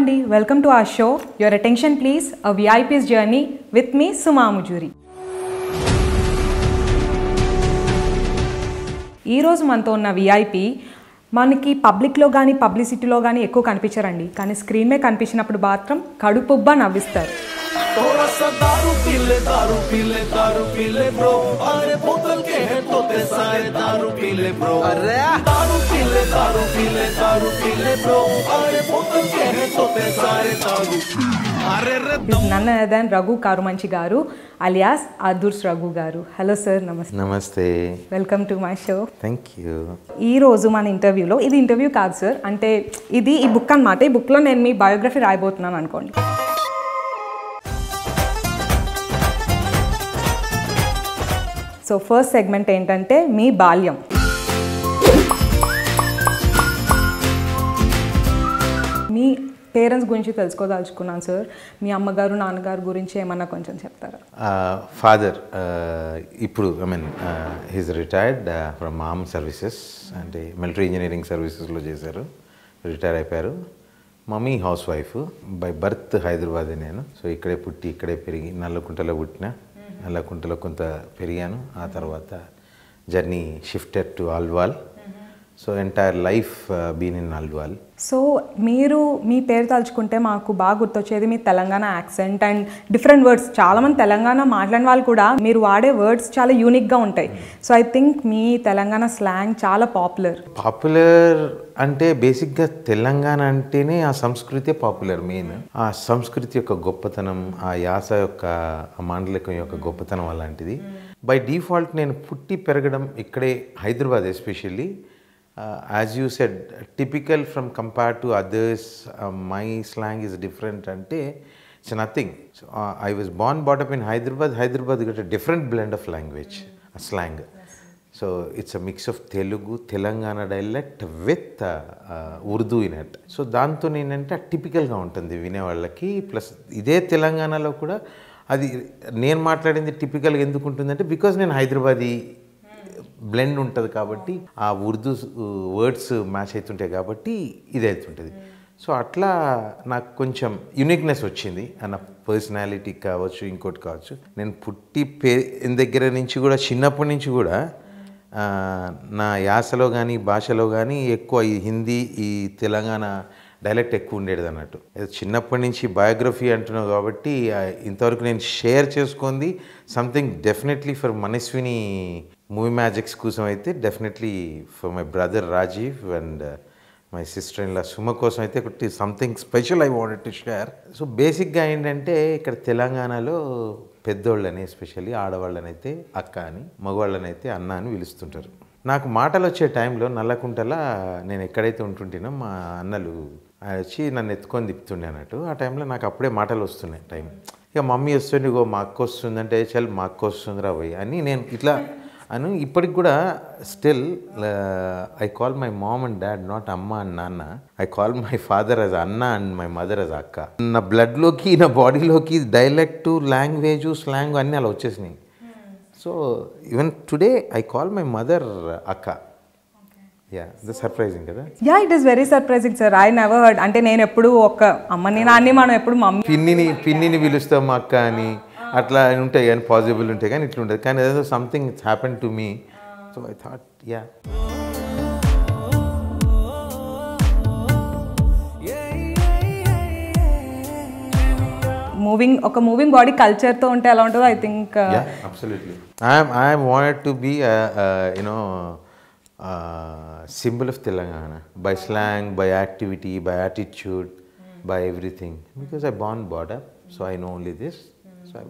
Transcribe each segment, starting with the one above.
అండి welcome to a show your attention please uh VIPs journey with me సుమాముజూరి ఈరోజు మనతో ఉన్న విఐపి మనకి పబ్లిక్లో కానీ పబ్లిసిటీలో కానీ ఎక్కువ కనిపించరండి కానీ స్క్రీన్ మీద కనిపించినప్పుడు మాత్రం కడుపుబ్బా నవ్విస్తారు నన్న దెన్ రఘు కారుమంచి గారు అలియాస్ ఆదుర్స్ రఘు గారు హలో సార్ నమస్తే నమస్తే welcome to my show thank you ఈ రోజు మన ఇంటర్వ్యూలో ఇది ఇంటర్వ్యూ కాదు సార్ అంటే ఇది ఈ బుక్ అనమాట ఈ బుక్లో నేను మీ బయోగ్రఫీ రాయబోతున్నాను అనుకోండి సో ఫస్ట్ సెగ్మెంట్ ఏంటంటే మీ బాల్యం మీ పేరెంట్స్ గురించి తెలుసుకోదలుచుకున్నాను సార్ మీ అమ్మగారు నాన్నగారు గురించి ఏమన్నా కొంచెం చెప్తారా ఫాదర్ uh, uh, ఇప్పుడు I mean he's retired from మామ్ సర్వీసెస్ అంటే మిలిటరీ ఇంజనీరింగ్ సర్వీసెస్లో చేశారు రిటైర్ అయిపోయారు mummy housewife by birth Hyderabad నేను సో ఇక్కడే పుట్టి ఇక్కడే పెరిగి నల్లకుంటలో పుట్టిన అలా కుంటలో కొంత పెరిగాను ఆ తర్వాత journey shifted to Alwal so entire life been in Alwal so మీరు మీ పేరు తలుచుకుంటే మాకు బాగా గుర్తొచ్చేది మీ Telangana accent and different words చాలామంది తెలంగాణ మాట్లాడిన వాళ్ళు కూడా మీరు వాడే వర్డ్స్ చాలా యూనిక్గా ఉంటాయి సో ఐ థింక్ మీ తెలంగాణ స్లాంగ్ చాలా పాపులర్ పాపులర్ అంటే బేసిక్గా తెలంగాణ అంటేనే ఆ సంస్కృతి పాపులర్ మెయిన్ ఆ సంస్కృతి యొక్క గొప్పతనం ఆ యాస యొక్క మాండలికం యొక్క గొప్పతనం అలాంటిది బై డిఫాల్ట్ నేను పుట్టి పెరగడం ఇక్కడే Hyderabad especially uh, as you said, typical from compared to others, uh, my slang is different ante, it's nothing. So, uh, I was born, brought up in Hyderabad. Hyderabad got a different blend of language, mm. a slang. Yes. So, it's a mix of Telugu, Telangana dialect with Urdu in at so దాంతో ఏంటంటే టిపికల్గా ఉంటుంది వినేవాళ్ళకి plus ఇదే తెలంగాణలో కూడా అది నేను మాట్లాడింది టిపికల్గా ఎందుకు ఉంటుందంటే బికాజ్ నేను హైదరాబాదీ బ్లెండ్ ఉంటుంది కాబట్టి ఆ ఉర్దూ వర్డ్స్ మ్యాచ్ అవుతుంటాయి కాబట్టి ఇది అవుతుంటుంది సో అట్లా నాకు కొంచెం యునిక్నెస్ వచ్చింది అన్న పర్సనాలిటీ కావచ్చు ఇంకోటి కావచ్చు నేను పుట్టి పే దగ్గర నుంచి కూడా చిన్నప్పటి నుంచి కూడా నా యాసలో కానీ భాషలో కానీ ఎక్కువ ఈ హిందీ ఈ తెలంగాణ డైలెక్ట్ ఎక్కువ ఉండేది అన్నట్టు చిన్నప్పటి నుంచి బయోగ్రఫీ అంటున్నావు కాబట్టి ఇంతవరకు నేను షేర్ చేసుకుంది something definitely for Manaswini movie magics కోసం అయితే definitely for my brother Rajiv and my sister ఇలా సుమ కోసం అయితే ఒకటి something special I wanted to share so బేసిక్గా ఏంటంటే ఇక్కడ తెలంగాణలో పెద్దోళ్ళని ఎస్పెషల్లీ ఆడవాళ్ళనైతే అక్క అని మగవాళ్ళనైతే అన్న అని పిలుస్తుంటారు నాకు మాటలు వచ్చే టైంలో నల్లకుంటల నేను ఎక్కడైతే ఉంటుంటేనో మా అన్నలు వచ్చి నన్ను ఎత్తుకొని తిప్పుతుండే అన్నట్టు ఆ టైంలో నాకు అప్పుడే మాటలు వస్తున్నాయి టైం ఇక మమ్మీ వస్తుంది గో మా అక్క వస్తుందంటే చల్ మా అక్క వస్తుందిరా పోయి అని నేను ఇట్లా అని ఇప్పటికి కూడా still I call my mom and dad not అమ్మ అండ్ నాన్న I call my father as అన్న అండ్ మై మదర్ అజ్ అక్క నా బ్లడ్లోకి నా బాడీలోకి డైలెక్ట్ లాంగ్వేజ్ స్లాంగ్ అన్నీ అలా వచ్చేసినాయి so even today I call my mother అక్క యా సర్ప్రైజింగ్ కదా yeah it very surprising sir I never heard అంటే నేను ఎప్పుడు ఒక అమ్మని నాన్ని మనం ఎప్పుడు మమ్మీ పిన్నిని పిన్నిని పిలుస్తాం అక్క అని అట్లా ఉంటాయి కానీ పాజిబుల్ ఉంటాయి కానీ ఇట్లా ఉంటుంది కానీ ఏదో something it's happen to me so I thought yeah moving ఒక మూవింగ్ బాడీ కల్చర్తో ఉంటే ఎలా ఉంటుందో I think absolutely I'm I'm wanted to be you know symbol of Telangana by slang by activity by attitude by everything because I born brought up so I know only this so I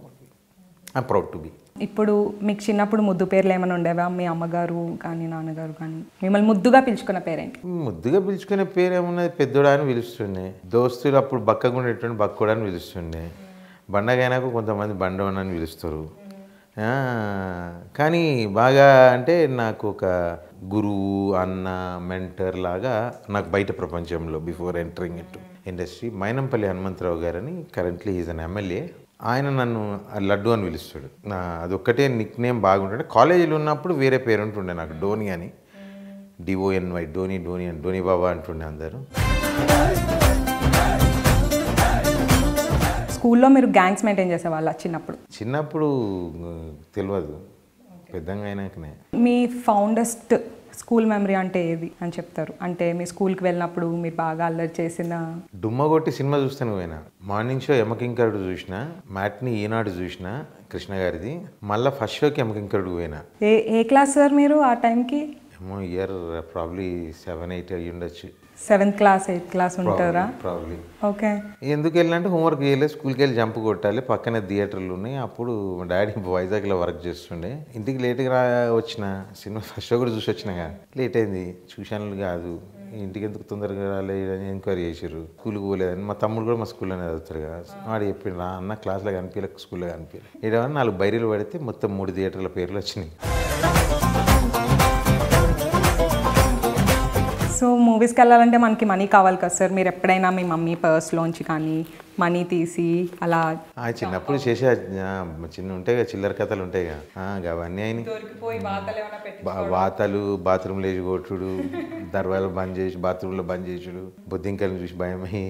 I proud to be ఇప్పుడు మీకు చిన్నప్పుడు ముద్దు పేర్లు ఏమైనా ఉండేవా మీ అమ్మగారు కానీ నాన్నగారు కానీ మిమ్మల్ని ముద్దుగా పిలుచుకున్న పేరేంటి ముద్దుగా పిలుచుకునే పేరు ఏమున్నది పెద్దోడా అని పిలుస్తుండే దోస్తులు అప్పుడు బక్కగా ఉండేటువంటి బక్కోడా అని పిలుస్తుండే బండగైనా కొంతమంది బండవన్ అని పిలుస్తారు కానీ బాగా అంటే నాకు ఒక గురువు అన్న మెంటర్ లాగా నాకు బయట ప్రపంచంలో before entering it industry Mainampalli Hanumantharao గారని కరెంట్లీ ఈజ్ అన్ ఎమ్మెల్యే ఆయన నన్ను లడ్డు అని పిలుస్తాడు నా అదొక్కటే నిక్ నేమ్ బాగుంటుండే కాలేజీలో ఉన్నప్పుడు వేరే పేరు ఉంటుండే నాకు డోని అని డిఓఎన్వై డోని డోని అని డోని బాబా అంటుండే అందరూ స్కూల్లో మీరు గ్యాంగ్స్ మెయింటైన్ చేసేవాళ్ళ చిన్నప్పుడు చిన్నప్పుడు తెలియదు పెద్దగా అయినాకనే మీ ఫౌండెస్ట్ స్కూల్ మెమరీ అంటే ఏది అని చెప్తారు అంటే మీ స్కూల్కి వెళ్ళినప్పుడు మీరు బాగా అల్లరి చేసిన కొట్టి సినిమా చూస్తాను పోయినా మార్నింగ్ షో యమకింకరుడు చూసిన మ్యాట్ని ఈనాడు చూసిన కృష్ణ గారిది మళ్ళీ ఫస్ట్ షోకి యమకింకరుడు పోయినా ఏ ఏ క్లాస్ సార్ మీరు ఆ టైంకి ఏమో ఇయర్ ప్రాబ్లీ సెవెన్ ఎయిట్ అయ్యి ఉండొచ్చు సెవెంత్ క్లాస్ ఎయిత్ క్లాస్ ఉంటారా ఓకే ఎందుకు వెళ్ళాలంటే హోంవర్క్ చేయలేదు స్కూల్కి వెళ్ళి జంప్ కొట్టాలి పక్కనే థియేటర్లు ఉన్నాయి అప్పుడు డాడీ వైజాగ్లో వర్క్ చేస్తుండే ఇంటికి లేట్గా రా వచ్చిన సినిమా ఫస్ట్ షో కూడా చూసి వచ్చినాగా లేట్ అయింది చూశాను కాదు ఇంటికి ఎందుకు తొందరగా రాలేదని ఎంక్వైరీ చేశారు స్కూల్కి పోలేదని మా తమ్ముడు కూడా మా స్కూల్లోనే చదువుతారు కదా వాడు చెప్పిండు అన్న క్లాస్లో కనిపించలే స్కూల్లో కనిపించలే ఏడవని నాలుగు బైరీలు పడితే మొత్తం మూడు థియేటర్ల పేర్లు వచ్చినాయి సో మూవీస్కి వెళ్ళాలంటే మనకి మనీ కావాలి కదా సార్ మీరు ఎప్పుడైనా మీ మమ్మీ పర్స్లోంచి కానీ మనీ తీసి అలా చిన్నప్పుడు చేసే చిన్న ఉంటాయి కదా చిల్లర కథలు ఉంటాయి కదా అవన్నీ అయినాయి వాతలు బాత్రూమ్ లేచి కొట్టుడు దర్వాలు బంద్ చేసి బాత్రూంలో బంద్ చేసుడు బొద్దింకలను చూసి భయమై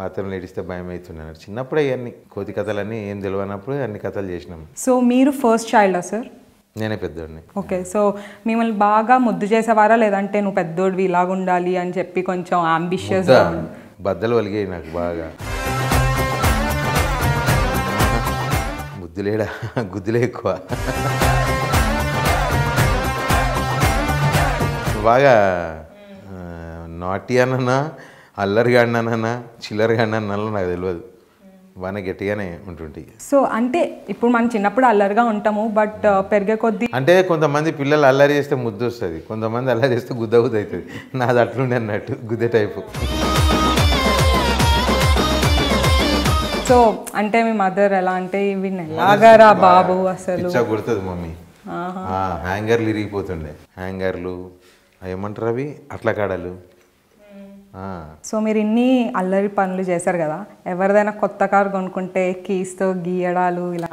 బాత్రూంలో ఏడిస్తే భయం అవుతున్నాను చిన్నప్పుడు ఇవన్నీ కోతి అన్ని ఏం తెలియనప్పుడు అన్ని కథలు చేసినాం సో మీరు ఫస్ట్ చైల్డా సార్ నేనే పెద్దోడిని ఓకే సో మిమ్మల్ని బాగా ముద్దు చేసేవారా లేదంటే నువ్వు పెద్దోడివి ఇలాగుండాలి అని చెప్పి కొంచెం అంబిషియస్ బద్దలు వలిగాయి నాకు బాగా ముద్దులేడా గుద్దులే ఎక్కువ బాగా నాటి అన్ననా అల్లరిగాడినన్నా అన్న నాకు తెలియదు బాగానే ఉంటుంది సో అంటే ఇప్పుడు మనం చిన్నప్పుడు అల్లరిగా ఉంటాము బట్ uh, పెరిగే కొద్దీ అంటే కొంతమంది పిల్లలు అల్లరి చేస్తే ముద్దు వస్తుంది కొంతమంది అల్లరి చేస్తే గుద్ద గుద్ద అవుతుంది నాది అట్లుండే అన్నట్టు గుద్దె టైపు సో అంటే మీ మదర్ ఎలా అంటే వీడిని బాబు అసలు గుర్తుంది మమ్మీ హ్యాంగర్లు ఇరిగిపోతుండే హ్యాంగర్లు ఏమంటారు అవి అట్ల కాడలు సో మీరు ఇన్ని అల్లరి పనులు చేశారు కదా ఎవరిదైనా కొత్త కారు కొనుక్కుంటే కీస్తో గీయడాలు ఇలా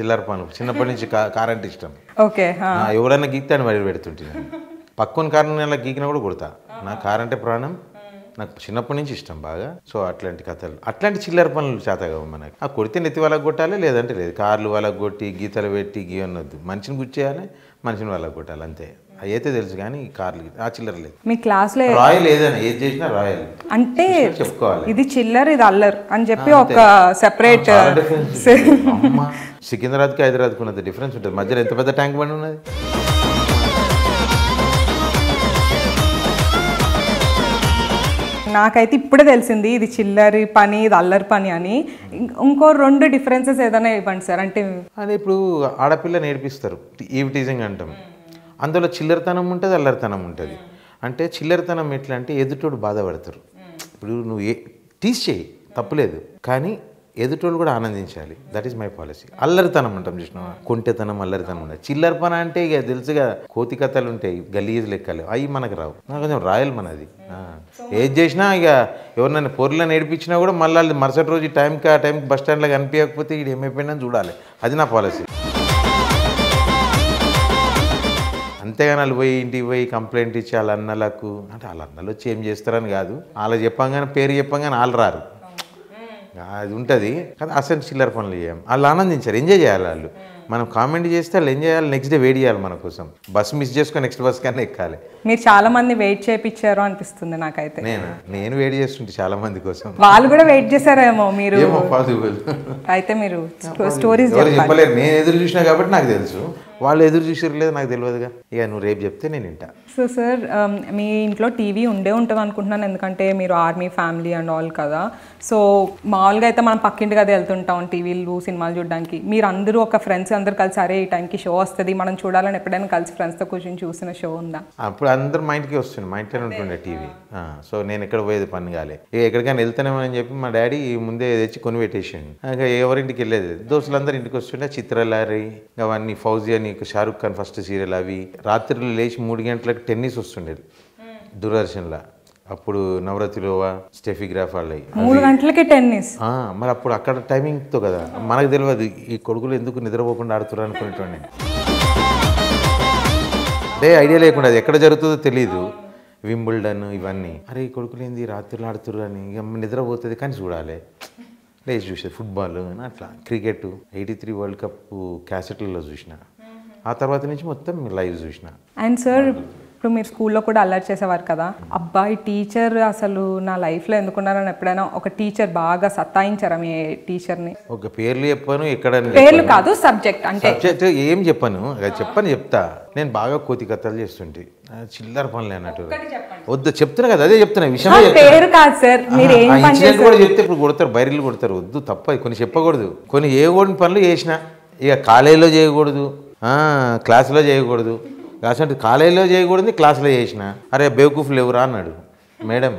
చిల్లర పనులు చిన్నప్పటి నుంచి కార్ ఇష్టం ఓకే ఎవరైనా అని మరి పెడుతుంటే పక్కన కారణం ఇలా గీకినా కూడా కొడతా నా కారంటే ప్రాణం నాకు చిన్నప్పటి నుంచి ఇష్టం బాగా సో అట్లాంటి కథలు అట్లాంటి చిల్లర పనులు చేతగా మనకి ఆ కొడితే నెత్తి వాళ్ళకి కొట్టాలి లేదంటే లేదు కార్లు వాళ్ళకి కొట్టి గీతలు పెట్టి గీయనొద్దు మనిషిని చేయాలి మనిషిని వాళ్ళకి కొట్టాలి అంతే అయితే తెలుసు కానీ కార్లు ఆ చిల్లర లేదు మీ క్లాస్లో రాయల్ ఏదైనా ఏది చేసినా రాయల్ అంటే చెప్పుకోవాలి ఇది చిల్లర్ ఇది అల్లర్ అని చెప్పి ఒక సెపరేట్ సికింద్రాబాద్కి హైదరాబాద్ ఉన్నది డిఫరెన్స్ ఉంటుంది మధ్యలో ఎంత పెద్ద ట్యాంక్ బండి ఉన్నది నాకైతే ఇప్పుడే తెలిసింది ఇది చిల్లరి పని ఇది అల్లరి పని అని ఇంకో రెండు డిఫరెన్సెస్ ఏదైనా ఇవ్వండి సార్ అంటే అంటే ఇప్పుడు ఆడపిల్ల నేర్పిస్తారు ఈవిటీజింగ్ అంటాం అందులో చిల్లరతనం ఉంటుంది అల్లరితనం ఉంటుంది అంటే చిల్లరతనం ఎట్లా అంటే ఎదుటోడు బాధపడతారు ఇప్పుడు నువ్వు ఏ టీస్ చేయి తప్పులేదు కానీ ఎదుటోళ్ళు కూడా ఆనందించాలి దట్ ఈస్ మై పాలసీ అల్లరితనం అంటాం చూసిన కొంటెతనం అల్లరితనం ఉండదు చిల్లర పని అంటే ఇక తెలుసు కదా కోతి కథలు ఉంటాయి గలీజ్ లెక్కలు అవి మనకు రావు కొంచెం రాయల్ మనది ఏది చేసినా ఇక ఎవరినైనా పొరలను నేర్పించినా కూడా మళ్ళీ మరుసటి రోజు టైంకి ఆ టైంకి బస్ స్టాండ్లో కనిపించకపోతే ఇది ఏమైపోయిందని చూడాలి అది నా పాలసీ అంతేగాని వాళ్ళు పోయి ఇంటికి పోయి కంప్లైంట్ ఇచ్చి వాళ్ళ అన్నలకు అంటే వాళ్ళ అన్నలు వచ్చి ఏం చేస్తారని కాదు వాళ్ళు చెప్పంగానే పేరు చెప్పంగానే వాళ్ళు రారు అది ఉంటుంది కదా అసలు చిల్లర పనులు చేయం వాళ్ళు ఆనందించారు ఎంజాయ్ చేయాలి వాళ్ళు మనం కామెంట్ చేస్తే వాళ్ళు ఎంజాయ్ చేయాలి నెక్స్ట్ డే వెయిట్ చేయాలి మన కోసం బస్ మిస్ చేసుకొని నెక్స్ట్ బస్ కన్నా ఎక్కాలి మీరు చాలా మంది వెయిట్ చేయించారు అనిపిస్తుంది నాకైతే నేను నేను వెయిట్ చేస్తుంటే చాలా మంది కోసం వాళ్ళు కూడా వెయిట్ చేశారేమో మీరు ఏమో పాసిబుల్ అయితే మీరు స్టోరీస్ చెప్పలేరు నేను ఎదురు చూసినా కాబట్టి నాకు తెలుసు వాళ్ళు ఎదురు చూసారు లేదు నాకు తెలియదుగా ఇక నువ్వు రేపు చెప్తే నేను వింటా సో సార్ మీ ఇంట్లో టీవీ ఉండే ఉంటుంది అనుకుంటున్నాను ఎందుకంటే మీరు ఆర్మీ ఫ్యామిలీ అండ్ ఆల్ కదా సో మామూలుగా అయితే మనం పక్కింటి కదా వెళ్తుంటాం టీవీలు సినిమాలు చూడడానికి మీరు అందరూ ఒక ఫ్రెండ్స్ అందరు కలిసి అరే ఈ టైంకి షో వస్తుంది మనం చూడాలని ఎప్పుడైనా కలిసి ఫ్రెండ్స్తో కూర్చొని చూసిన షో ఉందా అప్పుడు అందరు మా ఇంటికి వస్తుంది మా ఇంట్లోనే ఉంటుండే టీవీ సో నేను ఎక్కడ పోయేది పని కాలే ఇక ఎక్కడికైనా వెళ్తానేమని చెప్పి మా డాడీ ముందే తెచ్చి కొని ఇంకా ఎవరింటికి వెళ్ళేది దోస్తులందరూ ఇంటికి వస్తుండే చిత్రలారి అవన్నీ ఫౌజీ అని నీకు షారుఖ్ ఖాన్ ఫస్ట్ సీరియల్ అవి రాత్రిలో లేచి మూడు గంటలకు టెన్నిస్ వస్తుండేది దూరదర్శన్లో అప్పుడు నవరతిలోవా స్టెఫిగ్రాఫ్ వాళ్ళవి మూడు గంటలకే టెన్నిస్ మరి అప్పుడు అక్కడ టైమింగ్తో కదా మనకు తెలియదు ఈ కొడుకులు ఎందుకు నిద్రపోకుండా ఆడుతున్నారు అనుకునేటువంటి అదే ఐడియా లేకుండా ఎక్కడ జరుగుతుందో తెలియదు వింబుల్డన్ ఇవన్నీ అరే ఈ కొడుకులు ఏంది రాత్రిలో ఆడుతున్నారు అని ఇక నిద్రపోతుంది కానీ చూడాలి లేచి చూసేది ఫుట్బాల్ అట్లా cricket eighty three world cup క్యాసెట్లలో చూసిన ఆ తర్వాత నుంచి మొత్తం లైవ్ చూసిన అండ్ సార్ ఇప్పుడు మీరు స్కూల్లో కూడా అలర్ట్ చేసేవారు కదా అబ్బాయి టీచర్ అసలు నా లైఫ్లో ఎందుకున్నారని ఎప్పుడైనా ఒక టీచర్ బాగా సత్తాయించారా మీ టీచర్ని ఒక పేర్లు చెప్పాను ఇక్కడ పేర్లు కాదు సబ్జెక్ట్ అంటే సబ్జెక్ట్ ఏం చెప్పాను చెప్పని చెప్తా నేను బాగా కోతి కథలు చేస్తుంటే చిల్లర పనులు అన్నట్టు వద్దు చెప్తున్నా కదా అదే చెప్తున్నా విషయం పేరు కాదు సార్ మీరు ఏం కూడా చెప్తే ఇప్పుడు కొడతారు బైరీలు కొడతారు వద్దు తప్ప కొన్ని చెప్పకూడదు కొన్ని ఏ కొన్ని పనులు చేసిన ఇక కాలేజీలో చేయకూడదు క్లాసులో చేయకూడదు కాసేపు కాలేజీలో చేయకూడదు క్లాసులో చేసిన అరే బేవకూఫ్ లేవురా అన్నాడు మేడం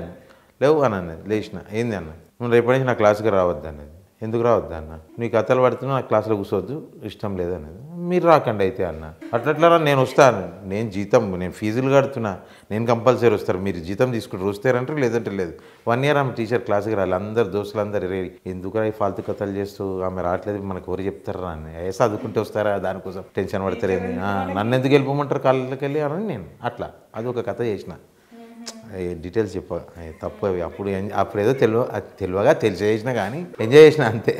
లేవు అని అన్నది లేచిన ఏంది అన్న నువ్వు రేపటి నుంచి నా క్లాస్కి రావద్దు అన్నది ఎందుకు రావద్దు అన్న నీకు కథలు పడుతున్నా నా క్లాసులో కూర్చోవద్దు ఇష్టం లేదు అన్నది మీరు రాకండి అయితే అన్న అట్లట్లరా నేను వస్తాను నేను జీతం నేను ఫీజులు కడుతున్నా నేను కంపల్సరీ వస్తారు మీరు జీతం తీసుకుంటారు వస్తారంటే లేదంటే లేదు వన్ ఇయర్ ఆమె టీచర్ క్లాస్కి రాలి అందరు అందరు రే ఎందుకు ఈ ఫాల్తు కథలు చేస్తూ ఆమె రావట్లేదు మనకు ఎవరు చెప్తారా అని ఏ చదువుకుంటే వస్తారా దానికోసం టెన్షన్ ఏంది నన్ను ఎందుకు వెళ్ళిపోమంటారు కాళ్ళకి వెళ్ళి అని నేను అట్లా అది ఒక కథ చేసిన డీటెయిల్స్ చెప్ప తప్పు అప్పుడు అప్పుడు ఏదో తెలివ తెలివగా తెలిసేసిన కానీ ఎంజాయ్ చేసిన అంతే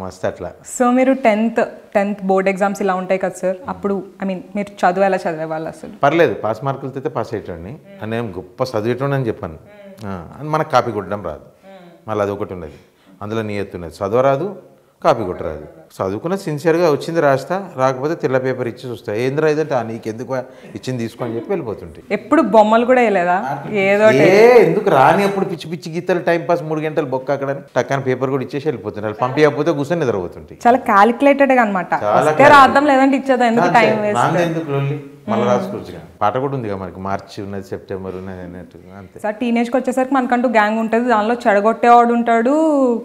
మస్తు అట్లా సో మీరు టెన్త్ టెన్త్ బోర్డ్ ఎగ్జామ్స్ ఇలా ఉంటాయి కదా సార్ అప్పుడు ఐ మీన్ మీరు చదివేలా చదివే వాళ్ళు అసలు పర్లేదు పాస్ మార్కులతో అయితే పాస్ అయ్యేటండి నేను గొప్ప చదివేటండి అని చెప్పాను మనకు కాపీ కొట్టడం రాదు మళ్ళీ అది ఒకటి ఉన్నది అందులో నీ ఎత్తున్నది చదవరాదు కాపీ కొట్టరాదు చదువుకున్న సిన్సియర్గా వచ్చింది రాస్తా రాకపోతే తెల్ల పేపర్ ఇచ్చి చూస్తా ఏంద్రా ఇదంటే ఎందుకు ఇచ్చింది తీసుకో అని చెప్పి వెళ్ళిపోతుంటే ఎప్పుడు బొమ్మలు కూడా వేయలేదా ఏదో ఎందుకు రాని అప్పుడు పిచ్చి పిచ్చి గీతలు టైం పాస్ మూడు గంటలు బొక్క అక్కడ టక్కన పేపర్ కూడా ఇచ్చేసి వెళ్ళిపోతుంటారు వాళ్ళు పంపించకపోతే కూర్చొని నిద్రపోతుంటాయి చాలా క్యాలిక్యులేటెడ్ అనమాట అర్థం లేదంటే ఇచ్చేదా ఎందుకు టైం ఎందుకు మళ్ళీ రాసుకోవచ్చు పాట కూడా ఉంది కదా మనకి మార్చి ఉన్నది సెప్టెంబర్ ఉన్నది అన్నట్టు అంతే సార్ టీనేజ్కి వచ్చేసరికి మనకంటూ గ్యాంగ్ ఉంటుంది దానిలో చెడగొట్టేవాడు ఉంటాడు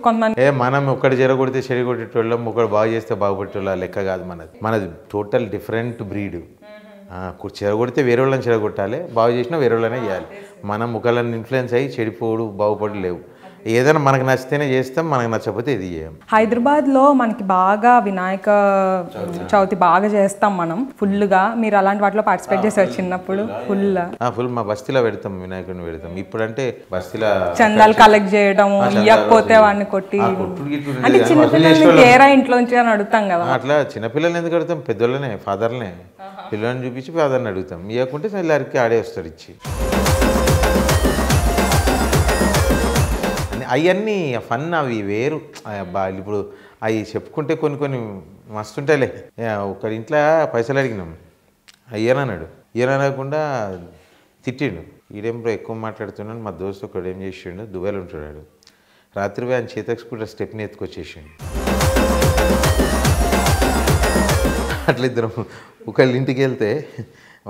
కొంతమంది ఏ మనం ఒక్కటి చెడగొడితే చెడగొట్టేటోళ్ళం ఒకటి బాగు చేస్తే బాగుపట్టేవాళ్ళ లెక్క కాదు మనది మనది టోటల్ డిఫరెంట్ బ్రీడ్ చెరగొడితే వేరే వాళ్ళని చెరగొట్టాలి బాగు చేసినా వేరే వాళ్ళనే చేయాలి మనం ఒకళ్ళని ఇన్ఫ్లుయెన్స్ అయ్యి చెడిపోడు బాగుపడి లేవు ఏదైనా మనకు నచ్చితేనే చేస్తాం మనకు నచ్చకపోతే ఇది చేయం లో మనకి బాగా వినాయక చవితి బాగా చేస్తాం మనం ఫుల్ గా మీరు అలాంటి వాటిలో పార్టిసిపేట్ చేసారు చిన్నప్పుడు ఫుల్ ఫుల్ మా బస్తీలో పెడతాం వినాయకుడిని పెడతాం ఇప్పుడంటే బస్తీలో చందాలు కలెక్ట్ చేయడం ఇవ్వకపోతే వాడిని కొట్టి అంటే చిన్నపిల్లలు ఏరా నుంచి అని అడుగుతాం కదా అట్లా చిన్నపిల్లలు ఎందుకు అడుగుతాం పెద్దోళ్ళనే ఫాదర్లనే పిల్లల్ని చూపించి ఫాదర్ని అడుగుతాం ఇవ్వకుంటే లారికి ఆడే వస్తారు ఇచ్చి అవన్నీ ఫన్ అవి వేరు అబ్బా ఇప్పుడు అవి చెప్పుకుంటే కొన్ని కొన్ని మస్తుంటాయిలే ఒకడి ఇంట్లో పైసలు అడిగినాం అయ్యానన్నాడు అనకుండా తిట్టిండు ఈడేంపో ఎక్కువ మాట్లాడుతున్నాడు మా దోస్తు ఒకడు ఏం చేసిండు దుబాయ్లో ఉంటాడు రాత్రి ఆయన చేతకు కూడా స్టెప్ని ఎత్తుకొచ్చేసిండు అట్లా ఇద్దరం ఒకళ్ళ ఇంటికి వెళ్తే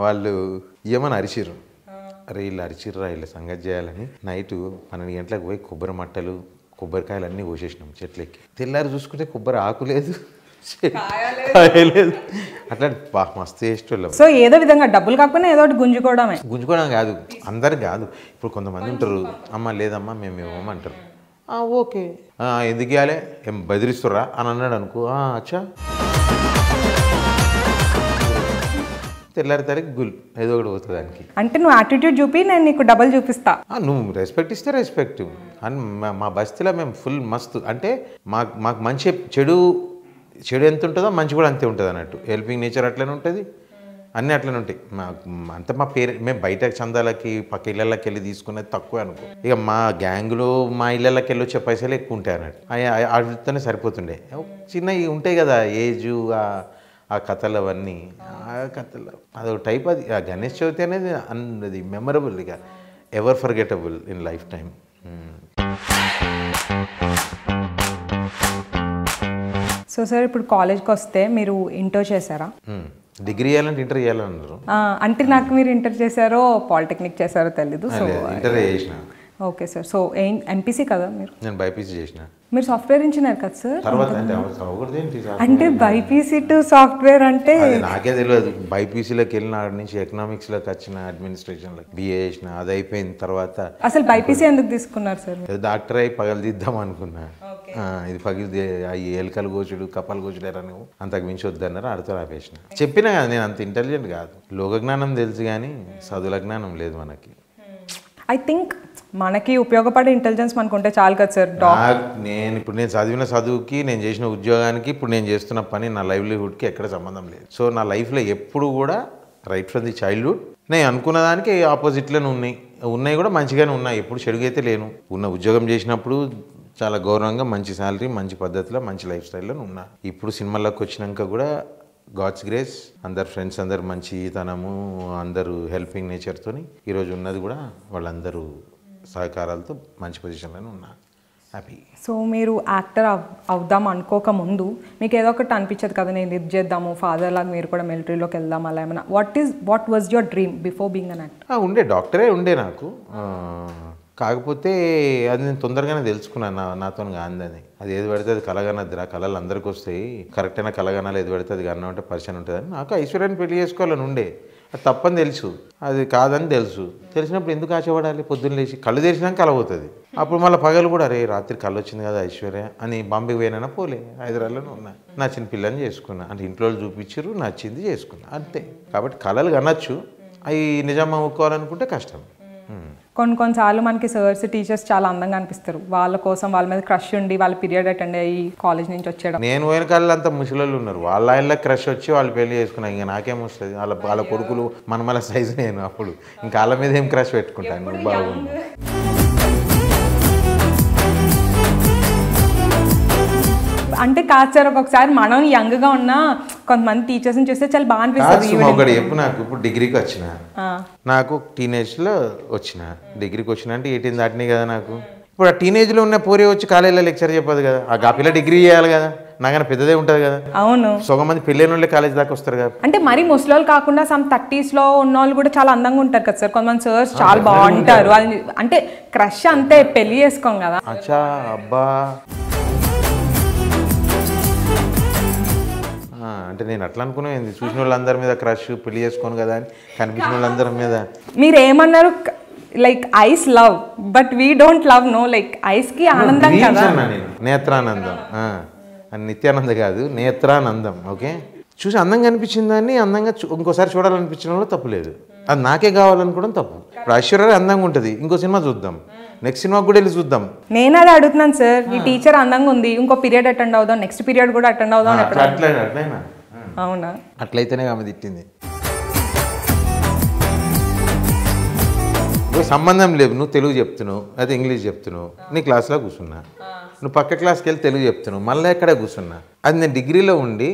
వాళ్ళు ఏమని అరిచిరు అరే ఇల్లు అరిచిర్రా ఇల్లు సంగతి చేయాలని నైట్ పన్నెండు గంటలకు పోయి కొబ్బరి మట్టలు కొబ్బరికాయలు అన్నీ కోసేసినాం చెట్లకి తెల్లారి చూసుకుంటే కొబ్బరి ఆకులేదు లేదు అట్లా బా మస్తు చేసేటోళ్ళం సో ఏదో విధంగా డబ్బులు కాకుండా ఏదో ఒకటి గుంజుకోవడమే గుంజుకోవడం కాదు అందరు కాదు ఇప్పుడు కొంతమంది ఉంటారు అమ్మ లేదమ్మా మేము ఇవ్వమంటారు ఓకే ఎందుకు ఇవ్వాలి ఏం బదిలిస్తురా అని అన్నాడు అనుకో అచ్చా తెల్లారితరికి గుల్ ఏదో ఒకటి పోతుంది దానికి అంటే నువ్వు యాటిట్యూడ్ చూపి నేను నీకు డబల్ చూపిస్తా నువ్వు రెస్పెక్ట్ ఇస్తే రెస్పెక్ట్ అండ్ మా బస్తీలో మేము ఫుల్ మస్తు అంటే మాకు మాకు మంచి చెడు చెడు ఎంత ఉంటుందో మంచి కూడా అంతే ఉంటుంది అన్నట్టు హెల్పింగ్ నేచర్ అట్లనే ఉంటుంది అన్నీ అట్లనే ఉంటాయి మా అంత మా పేరు మేము బయట చందాలకి పక్క ఇళ్ళకి వెళ్ళి తీసుకునేది తక్కువ అనుకో ఇక మా గ్యాంగ్లో మా ఇళ్ళకి వెళ్ళి వచ్చే పైసలు ఎక్కువ ఉంటాయి అన్నట్టు వాటితోనే సరిపోతుండే చిన్న ఉంటాయి కదా ఏజు ఆ కథలు అవన్నీ ఆ కథలు అదొక టైప్ అది ఆ గణేష్ చవితి అనేది అది మెమరబుల్ ఇక ever forgettable in life time so sir ఇప్పుడు కాలేజ్కి వస్తే మీరు ఇంటర్ చేశారా డిగ్రీ చేయాలంటే ఇంటర్ చేయాలన్నారు అంటే నాకు మీరు ఇంటర్ చేశారో పాలిటెక్నిక్ చేశారో తెలీదు ఇంటర్ చేసిన ఓకే సార్ సో ఏం ఎంపీసీ కదా మీరు నేను బైపీసీ చేసిన మీరు సాఫ్ట్వేర్ ఇంజనీర్ కదా సార్ తర్వాత అంటే బైపీసీ టు సాఫ్ట్వేర్ అంటే నాకే తెలియదు బైపీసీలోకి వెళ్ళిన నుంచి ఎకనామిక్స్లోకి వచ్చిన అడ్మినిస్ట్రేషన్లో బిఏ చేసిన అది అయిపోయిన తర్వాత అసలు బైపీసీ ఎందుకు తీసుకున్నారు సార్ డాక్టర్ అయి తీద్దాం అనుకున్నా ఇది పగిలి ఎలుకలు గోచుడు కప్పలు గోచుడారా నువ్వు అంతకు మించి వద్దన్నారు అడితో ఆపేసిన చెప్పినా కదా నేను అంత ఇంటెలిజెంట్ కాదు లోక జ్ఞానం తెలుసు కానీ చదువుల జ్ఞానం లేదు మనకి ఐ థింక్ మనకి ఉపయోగపడే ఇంటెలిజెన్స్ మనకు ఉంటే చాలు కదా సార్ నేను ఇప్పుడు నేను చదివిన చదువుకి నేను చేసిన ఉద్యోగానికి ఇప్పుడు నేను చేస్తున్న పని నా లైవ్లీహుడ్కి ఎక్కడ సంబంధం లేదు సో నా లైఫ్లో ఎప్పుడు కూడా రైట్ ఫ్రమ్ ది చైల్డ్హుడ్ నేను అనుకున్న దానికి ఆపోజిట్లోనే ఉన్నాయి ఉన్నాయి కూడా మంచిగానే ఉన్నాయి ఎప్పుడు చెడుగైతే లేను ఉన్న ఉద్యోగం చేసినప్పుడు చాలా గౌరవంగా మంచి శాలరీ మంచి పద్ధతిలో మంచి లైఫ్ స్టైల్లో ఉన్నా ఇప్పుడు సినిమాల్లోకి వచ్చినాక కూడా గాడ్స్ గ్రేస్ అందరు ఫ్రెండ్స్ అందరు మంచితనము అందరు అందరూ హెల్పింగ్ నేచర్తో ఈరోజు ఉన్నది కూడా వాళ్ళందరూ సహకారాలతో మంచి పొజిషన్లోనే ఉన్నా హ్యాపీ సో మీరు యాక్టర్ అవుదాం అనుకోక ముందు మీకు ఏదో ఒకటి అనిపించదు కదా నేను ఇది చేద్దాము ఫాదర్ లాగా మీరు కూడా మిలిటరీలోకి వెళ్దాం అలా ఏమైనా what is what was your dream before being an actor ఉండే డాక్టరే ఉండే నాకు కాకపోతే అది నేను తొందరగానే తెలుసుకున్నాను నా నాతో కాదని అది ఏది పెడితే అది కలగనద్దురా కళలు అందరికీ వస్తాయి కరెక్ట్ అయిన కలగనాలు ఏది పెడితే అది కన్నా ఉంటే పరిచయం అని నాకు ఐశ్వర్యాన్ని పెళ్లి చేసుకోవాలని ఉండే అది తప్పని తెలుసు అది కాదని తెలుసు తెలిసినప్పుడు ఎందుకు ఆశపడాలి పొద్దున్న లేచి కళ్ళు తెరిచినాక కలవుతుంది అప్పుడు మళ్ళీ పగలు కూడా అరే రాత్రి కళ్ళు వచ్చింది కదా ఐశ్వర్య అని బాంబే పోయినా పోలే హైదరాబాద్లోనే ఉన్నా నచ్చిన పిల్లని చేసుకున్నా అంటే ఇంట్లో చూపించారు నచ్చింది చేసుకున్నా అంతే కాబట్టి కళలు కనొచ్చు అవి నిజామా అమ్ముకోవాలనుకుంటే కష్టం కొన్ని కొన్నిసార్లు మనకి సర్స్ టీచర్స్ చాలా అందంగా అనిపిస్తారు వాళ్ళ కోసం వాళ్ళ మీద క్రష్ ఉండి వాళ్ళ పీరియడ్ అటెండ్ అయ్యి కాలేజ్ నుంచి వచ్చాడు నేను వెనకాల అంత ముసలోళ్ళు ఉన్నారు వాళ్ళ ఆయన క్రష్ వచ్చి వాళ్ళు పెళ్లి చేసుకున్నాను ఇంకా నాకేం వస్తుంది వాళ్ళ వాళ్ళ కొడుకులు మనమల సైజు నేను అప్పుడు ఇంకా వాళ్ళ మీద ఏం క్రష్ పెట్టుకుంటాను బాగుంది అంటే కాదు సార్ ఒక్కొక్కసారి మనం యంగ్ గా ఉన్న కొంతమంది టీచర్స్ని చూస్తే చాలా బాగా అనిపిస్తుంది నాకు ఇప్పుడు డిగ్రీకి వచ్చిన నాకు టీనేజ్లో వచ్చిన డిగ్రీకి వచ్చిన అంటే ఎయిటీన్ దాటినాయి కదా నాకు ఇప్పుడు ఆ లో ఉన్న పోరే వచ్చి కాలేజీలో లెక్చర్ చెప్పదు కదా ఆ గాపిల డిగ్రీ చేయాలి కదా నాకన్నా పెద్దదే ఉంటది కదా అవును సగం మంది నుండి కాలేజ్ దాకా వస్తారు కదా అంటే మరి ముసలి కాకుండా సమ్ థర్టీస్ లో ఉన్న వాళ్ళు కూడా చాలా అందంగా ఉంటారు కదా సార్ కొంతమంది సార్ చాలా బాగుంటారు అంటే క్రష్ అంతే పెళ్లి చేసుకోం కదా అచ్చా అబ్బా అంటే నేను అట్లా అనుకునేది చూసిన వాళ్ళందరి మీద క్రష్ పెళ్లి చేసుకోను కదా అని కనిపించిన వాళ్ళందరి మీద మీరు ఏమన్నారు like ice love but we don't love no like ice కి ఆనందం కదా నేత్రానందం అని నిత్యానంద కాదు నేత్రానందం ఓకే చూసి అందంగా అనిపించిన అందంగా ఇంకోసారి చూడాలనిపించడంలో తప్పు లేదు అది నాకే కావాలనుకోవడం తప్పు ఇప్పుడు ఐశ్వర్య అందంగా ఉంటుంది ఇంకో సినిమా చూద్దాం నెక్స్ట్ సినిమా కూడా వెళ్ళి చూద్దాం నేను అది అడుగుతున్నాను సార్ ఈ టీచర్ అందంగా ఉంది ఇంకో పీరియడ్ అటెండ్ అవుదాం నెక్స్ట్ పీరియడ్ కూడా అటెండ్ అవుదాం అట్లైనా అట్లైనా అవునా అట్లయితేనే ఆమె తిట్టింది సంబంధం లేదు నువ్వు తెలుగు చెప్తున్నావు అది ఇంగ్లీష్ చెప్తున్నావు నీ క్లాస్లో కూర్చున్నా నువ్వు పక్క క్లాస్కి వెళ్ళి తెలుగు చెప్తున్నావు మళ్ళీ ఎక్కడ కూర్చున్నా అది నేను డిగ్రీలో ఉండి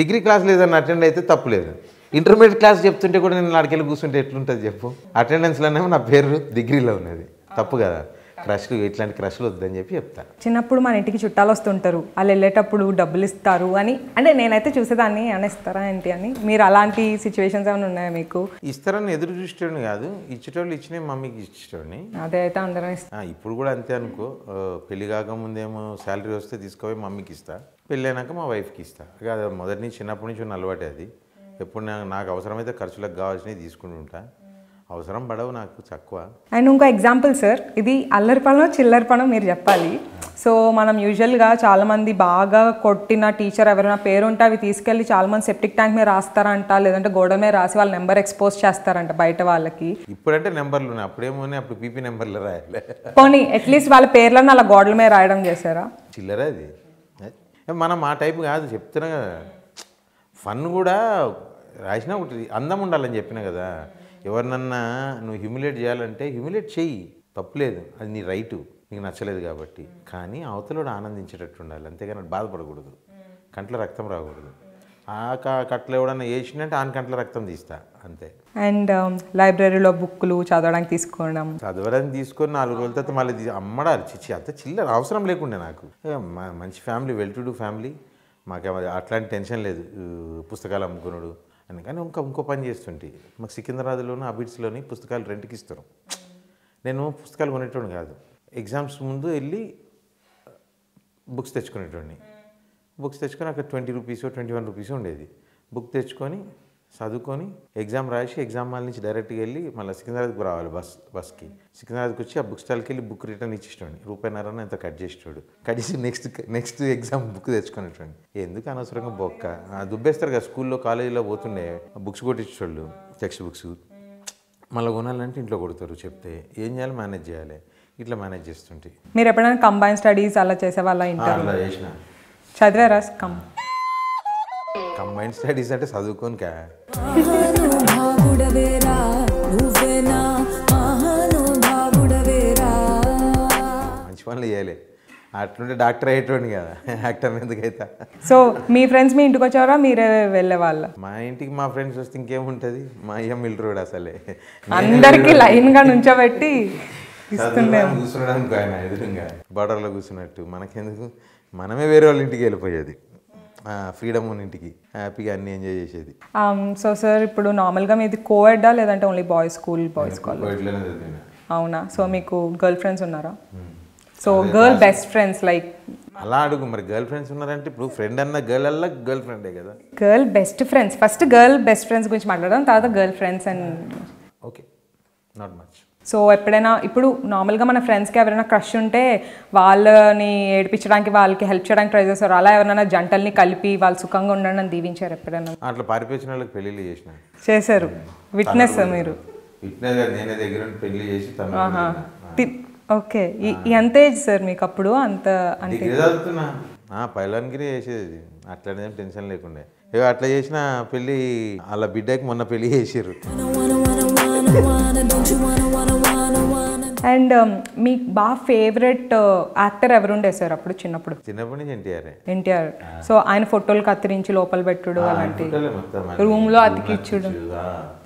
డిగ్రీ క్లాస్ లేదన్నా అటెండ్ అయితే తప్పు లేదు ఇంటర్మీడియట్ క్లాస్ చెప్తుంటే కూడా నేను నాడికెళ్ళి కూర్చుంటే ఎట్లుంటుంది చెప్పు అటెండెన్స్లోనేమో నా పేరు డిగ్రీలో ఉన్నది తప్పు కదా క్రష్లు ఇట్లాంటి క్రష్లు వద్దని చెప్పి చెప్తాను చిన్నప్పుడు మన ఇంటికి చుట్టాలు వస్తుంటారు వాళ్ళు వెళ్ళేటప్పుడు డబ్బులు ఇస్తారు అని అంటే నేనైతే చూసేదాన్ని అని ఇస్తారా ఏంటి అని మీరు అలాంటి సిచ్యువేషన్స్ ఏమైనా ఉన్నాయా మీకు ఇస్తారని ఎదురు చూసేవాడిని కాదు ఇచ్చేటోళ్ళు ఇచ్చిన మమ్మీకి ఇచ్చేటోడిని అదే అయితే అందరం ఇప్పుడు కూడా అంతే అనుకో పెళ్లి కాకముందేమో శాలరీ వస్తే తీసుకుపోయి మమ్మీకి ఇస్తా పెళ్ళి అయినాక మా వైఫ్కి ఇస్తా కాదు మొదటి నుంచి చిన్నప్పటి నుంచి ఉన్న అలవాటే అది ఎప్పుడు నాకు అవసరమైతే ఖర్చులకు కావాల్సినవి తీసుకుంటుంటా అవసరం పడవు నాకు తక్కువ అండ్ ఇంకో ఎగ్జాంపుల్ సార్ ఇది అల్లరి పనం చిల్లరి పనం మీరు చెప్పాలి సో మనం యూజువల్గా చాలామంది బాగా కొట్టిన టీచర్ ఎవరైనా పేరు ఉంటే అవి తీసుకెళ్ళి చాలామంది సెప్టిక్ ట్యాంక్ మీద రాస్తారంట లేదంటే గోడ మీద రాసి వాళ్ళ నెంబర్ ఎక్స్పోజ్ చేస్తారంట బయట వాళ్ళకి ఇప్పుడంటే నెంబర్లు ఉన్నాయి అప్పుడేమో అప్పుడు పీపీ నెంబర్లు రాయలే పోనీ అట్లీస్ట్ వాళ్ళ పేర్లను అలా గోడల మీద రాయడం చేశారా చిల్లర అది మనం మా టైప్ కాదు చెప్తున్నా కదా ఫన్ కూడా రాసినా ఒకటి అందం ఉండాలని చెప్పిన కదా ఎవరినన్నా నువ్వు హ్యూమిలేట్ చేయాలంటే హ్యూమిలేట్ చేయి తప్పులేదు అది నీ రైటు నీకు నచ్చలేదు కాబట్టి కానీ అవతలోడు ఆనందించేటట్టు ఉండాలి అంతేగాని బాధపడకూడదు కంట్లో రక్తం రాకూడదు ఆ కట్టలు ఎవడన్నా వేసినట్టు ఆన్ కంట్లో రక్తం తీస్తా అంతే అండ్ um, లైబ్రరీలో బుక్లు చదవడానికి తీసుకోవడం చదవడానికి తీసుకొని నాలుగు రోజుల తర్వాత మళ్ళీ అమ్మడాలి చిచ్చి అంత చిల్లర అవసరం లేకుండా నాకు మంచి family well to do family మాకేమో అట్లాంటి టెన్షన్ లేదు పుస్తకాలు అమ్ముకున్నాడు అందుకని ఇంకా ఇంకో పని చేస్తుంటే మాకు సికింద్రాబాద్లోని అబిడ్స్లోని పుస్తకాలు రెంట్కి ఇస్తారు నేను పుస్తకాలు కొనేటోడు కాదు ఎగ్జామ్స్ ముందు వెళ్ళి బుక్స్ తెచ్చుకునేటోడిని బుక్స్ తెచ్చుకొని అక్కడ twenty rupees twenty one rupees ఉండేది బుక్ తెచ్చుకొని చదువుకొని ఎగ్జామ్ రాసి ఎగ్జామ్ హాల్ నుంచి డైరెక్ట్గా వెళ్ళి మళ్ళీ సికింద్రాబాద్కి రావాలి బస్ బస్కి సికింద్రాబాద్కి వచ్చి ఆ బుక్ స్టాల్కి వెళ్ళి బుక్ రిటర్న్ ఇచ్చేటండి రూపాయినరని ఎంత కట్ చేసేవాడు కట్ చేసి నెక్స్ట్ నెక్స్ట్ ఎగ్జామ్ బుక్ తెచ్చుకునేటండి ఎందుకు అనవసరంగా బొక్క దుబ్బేస్తారు కదా స్కూల్లో కాలేజీలో పోతుండే బుక్స్ కొట్టించేటోళ్ళు టెక్స్ట్ బుక్స్ మళ్ళీ కొనాలంటే ఇంట్లో కొడతారు చెప్తే ఏం చేయాలి మేనేజ్ చేయాలి ఇట్లా మేనేజ్ చేస్తుంటే మీరు ఎప్పుడైనా కంబైన్ స్టడీస్ అలా చేసేవాళ్ళ వాళ్ళ ఇంట్లో చదివారా కం కంబైన్ స్టడీస్ అంటే చదువుకోనికా మంచి పనులు చేయాలి అట్లుంటే డాక్టర్ అయ్యేటోండి కదా యాక్టర్ ఎందుకైతే సో మీ ఫ్రెండ్స్ మీ ఇంటికి వచ్చారా మీరే వెళ్ళేవాళ్ళ మా ఇంటికి మా ఫ్రెండ్స్ వస్తే ఇంకేముంటుంది మా అయ్యం మిల్ట్రోడ్ అసలే అందరికి అందరికీ లైన్గా నుంచోబెట్టి ఇస్తున్నాము కూర్చున్నాడు ఆయన ఎదురుగా బోర్డర్లో కూర్చున్నట్టు మనకెందుకు మనమే వేరే వాళ్ళ ఇంటికి వెళ్ళిపోయేది ఫ్రీడమ్ ఇంటికి హ్యాపీగా అన్ని ఎంజాయ్ చేసేది సో um, సార్ ఇప్పుడు నార్మల్గా మీది కోఎడ్డా లేదంటే only boys school boys college అవునా సో hmm. మీకు గర్ల్ ఫ్రెండ్స్ ఉన్నారా so girl best friends like అలా అడుగు మరి గర్ల్ ఫ్రెండ్స్ ఉన్నారంటే ఇప్పుడు ఫ్రెండ్ అన్న గర్ల్ అల్ల గర్ల్ ఫ్రెండే కదా girl best friends first girl best friends గురించి మాట్లాడదాం తర్వాత girl friends and okay not much so ఎప్పుడైనా ఇప్పుడు నార్మల్గా మన ఫ్రెండ్స్కి ఎవరైనా క్రష్ ఉంటే వాళ్ళని ఏడిపించడానికి వాళ్ళకి హెల్ప్ చేయడానికి ట్రై చేస్తారు అలా ఎవరైనా జంటల్ని కలిపి వాళ్ళు సుఖంగా ఉండడం దీవించారు ఎప్పుడైనా అట్లా పారిపోయిన వాళ్ళకి పెళ్ళిళ్ళు చేసిన చేశారు విట్నెస్ మీరు పెళ్లి చేసి ఓకే ఎంత ఏజ్ సార్ మీకు అప్పుడు అంత అంటే పైలాన్గిరి చేసేది అట్లనే టెన్షన్ లేకుండే ఇక అట్లా చేసిన పెళ్ళి అలా బిడ్డకి మొన్న పెళ్ళి చేసారు అండ్ మీకు బాగా ఫేవరెట్ యాక్టర్ ఎవరుండే సార్ అప్పుడు చిన్నప్పుడు చిన్నప్పటి నుంచి ఎన్టీఆర్ ఎన్టీఆర్ సో ఆయన ఫోటోలు కత్తిరించి లోపల పెట్టుడు అలాంటి రూమ్ లో అతికిచ్చుడు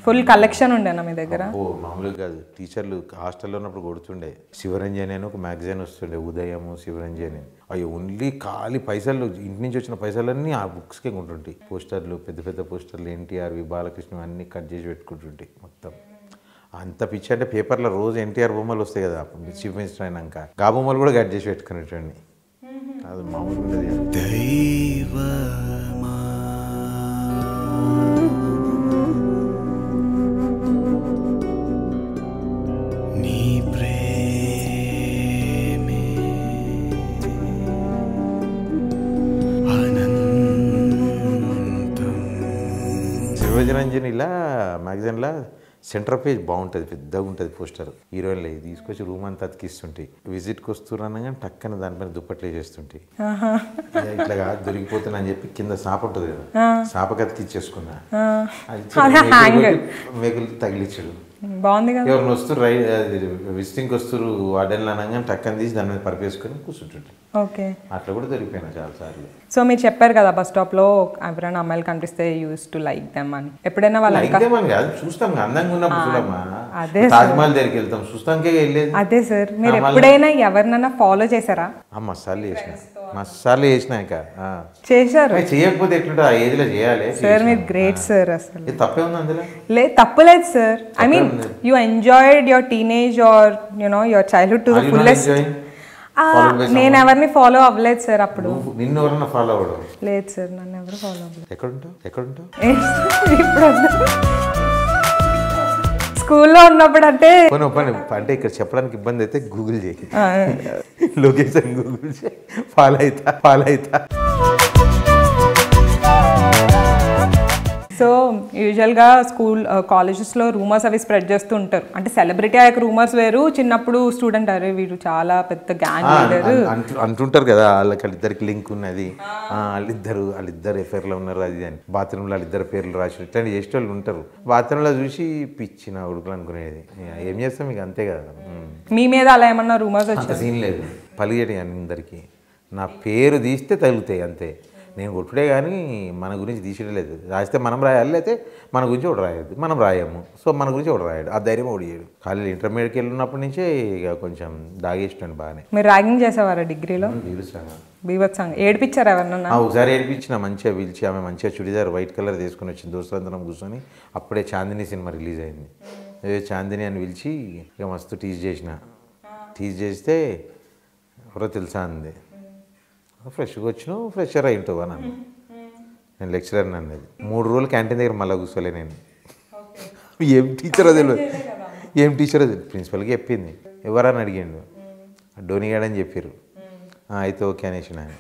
ఫుల్ కలెక్షన్ ఉండేనా మీ దగ్గర మామూలుగా కాదు టీచర్లు హాస్టల్లో ఉన్నప్పుడు కొడుతుండే శివరంజని అని ఒక మ్యాగజైన్ వస్తుండే ఉదయము శివరంజని అవి ఓన్లీ ఖాళీ పైసలు ఇంటి నుంచి వచ్చిన పైసలన్నీ ఆ బుక్స్కే ఉంటుంటాయి పోస్టర్లు పెద్ద పెద్ద పోస్టర్లు ఎన్టీఆర్వి బాలకృష్ణ అన్నీ కట్ చేసి పెట్టుకుంటుంటాయి మొత్తం అంత పిచ్చి అంటే పేపర్లో రోజు ఎన్టీఆర్ బొమ్మలు వస్తాయి కదా చీఫ్ మినిస్టర్ అయినాక గా బొమ్మలు కూడా గడ్ చేసి పెట్టుకునేటండి అది మామూలు ఇలా మ్యాగజైన్లో సెంటర్ పేజ్ బాగుంటుంది పెద్దగా ఉంటుంది పోస్టర్ హీరోయిన్లు ఇది తీసుకొచ్చి రూమ్ అంతా అతికిస్తుంటాయి విజిట్కి వస్తున్నాను కానీ టక్కన దానిపైన దుప్పట్లు చేస్తుంటాయి ఇట్లా దొరికిపోతున్నా అని చెప్పి కింద సాప ఉంటుంది కదా సాపకి అతికిచ్చేసుకున్నా మేకలు తగిలిచ్చాడు బాగుంది కదా ఎవరిని వస్తారు రై విజిటింగ్ వస్తారు వార్డెన్లు అనగా టక్కని తీసి దాని మీద పరిపేసుకొని కూర్చుంటుంటే ఓకే అట్లా కూడా దొరికిపోయినా సార్లు సో మీరు చెప్పారు కదా బస్ లో ఎవరైనా అమ్మాయిలు కనిపిస్తే యూస్ టు లైక్ దెమ్ అని ఎప్పుడైనా వాళ్ళు లైక్ దెమ్ అని కాదు చూస్తాం అందంగా ఉన్నప్పుడు చూడమ్మా అదే తాజ్మహల్ దగ్గరికి వెళ్తాం వెళ్ళేది అదే సార్ మీరు ఎప్పుడైనా ఎవరినైనా ఫాలో చేశారా అమ్మ సార్లు చేసినా చేసినాక చేశారు చేయకపోతే ఎట్లుంటే ఆ ఏజ్ లో చేయాలి సార్ మీరు గ్రేట్ సార్ అసలు తప్పే ఉంది అందులో లే తప్పలేదు sir I mean you enjoyed your teenage or you know your childhood to the fullest నేను ఎవరిని ఫాలో అవ్వలేదు సార్ అప్పుడు నిన్ను ఎవరన్నా ఫాలో అవ్వడం లేదు సార్ నన్ను ఎవరు ఫాలో అవ్వలేదు ఎక్కడ ఉంటావు ఎక్కడ ఉంటావు ఇప్పుడు స్కూల్లో ఉన్నప్పుడు అంటే అంటే ఇక్కడ చెప్పడానికి ఇబ్బంది అయితే గూగుల్ చేయి లొకేషన్ గూగుల్ చే ఫాలో అవుతా ఫాలో అవుతా సో యూజువల్గా స్కూల్ కాలేజెస్లో రూమర్స్ అవి స్ప్రెడ్ చేస్తూ ఉంటారు అంటే సెలబ్రిటీ అయ్యాక రూమర్స్ వేరు చిన్నప్పుడు స్టూడెంట్ అరే వీడు చాలా పెద్ద గ్యాంగ్ లీడర్ అంటుంటారు కదా వాళ్ళకి వాళ్ళిద్దరికి లింక్ ఉన్నది వాళ్ళిద్దరు వాళ్ళిద్దరు ఎఫేర్లో ఉన్నారు అది అని బాత్రూంలో వాళ్ళిద్దరు పేర్లు రాసి ఇట్లాంటి వాళ్ళు ఉంటారు బాత్రూంలో చూసి పిచ్చిన ఉడుకులు అనుకునేది ఏం చేస్తాం మీకు అంతే కదా మీ మీద అలా ఏమన్నా రూమర్స్ వచ్చి సీన్ లేదు పలిగేటి అందరికీ నా పేరు తీస్తే తగులుతాయి అంతే నేను కొట్టుడే కానీ మన గురించి తీసేయడం లేదు రాస్తే మనం రాయాలి లేకపోతే మన గురించి ఒకటి రాయద్దు మనం రాయము సో మన గురించి ఒకటి రాయడు ఆ ధైర్యం ఒకటి చేయడు కాలేజ్ ఇంటర్మీడియట్కి వెళ్ళినప్పటి నుంచే ఇక కొంచెం దాగేసినాడు బాగానే మీరు ర్యాగింగ్ చేసేవారు డిగ్రీలో ఏడిపించారు ఎవరన్నా ఒకసారి ఏడిపించిన మంచిగా పిలిచి ఆమె మంచిగా చుడిదార్ వైట్ కలర్ తీసుకుని వచ్చింది దూసరంతరం కూర్చొని అప్పుడే చాందిని సినిమా రిలీజ్ అయింది చాందిని అని పిలిచి ఇక మస్తు టీజ్ చేసిన టీజ్ చేస్తే ఎప్పుడో తెలుసా అంది ఫ్రెష్గా వచ్చినావు ఫ్రెషర్ అయి ఉంటావు అని నేను లెక్చరర్ అనేది మూడు రోజులు క్యాంటీన్ దగ్గర మళ్ళీ కూర్చోలే నేను ఏం టీచర్ అది ఏం టీచర్ అది ప్రిన్సిపల్కి చెప్పింది ఎవరని అడిగిండు డోనిగాడ్ అని చెప్పారు అయితే ఓకే అనేసి ఆయన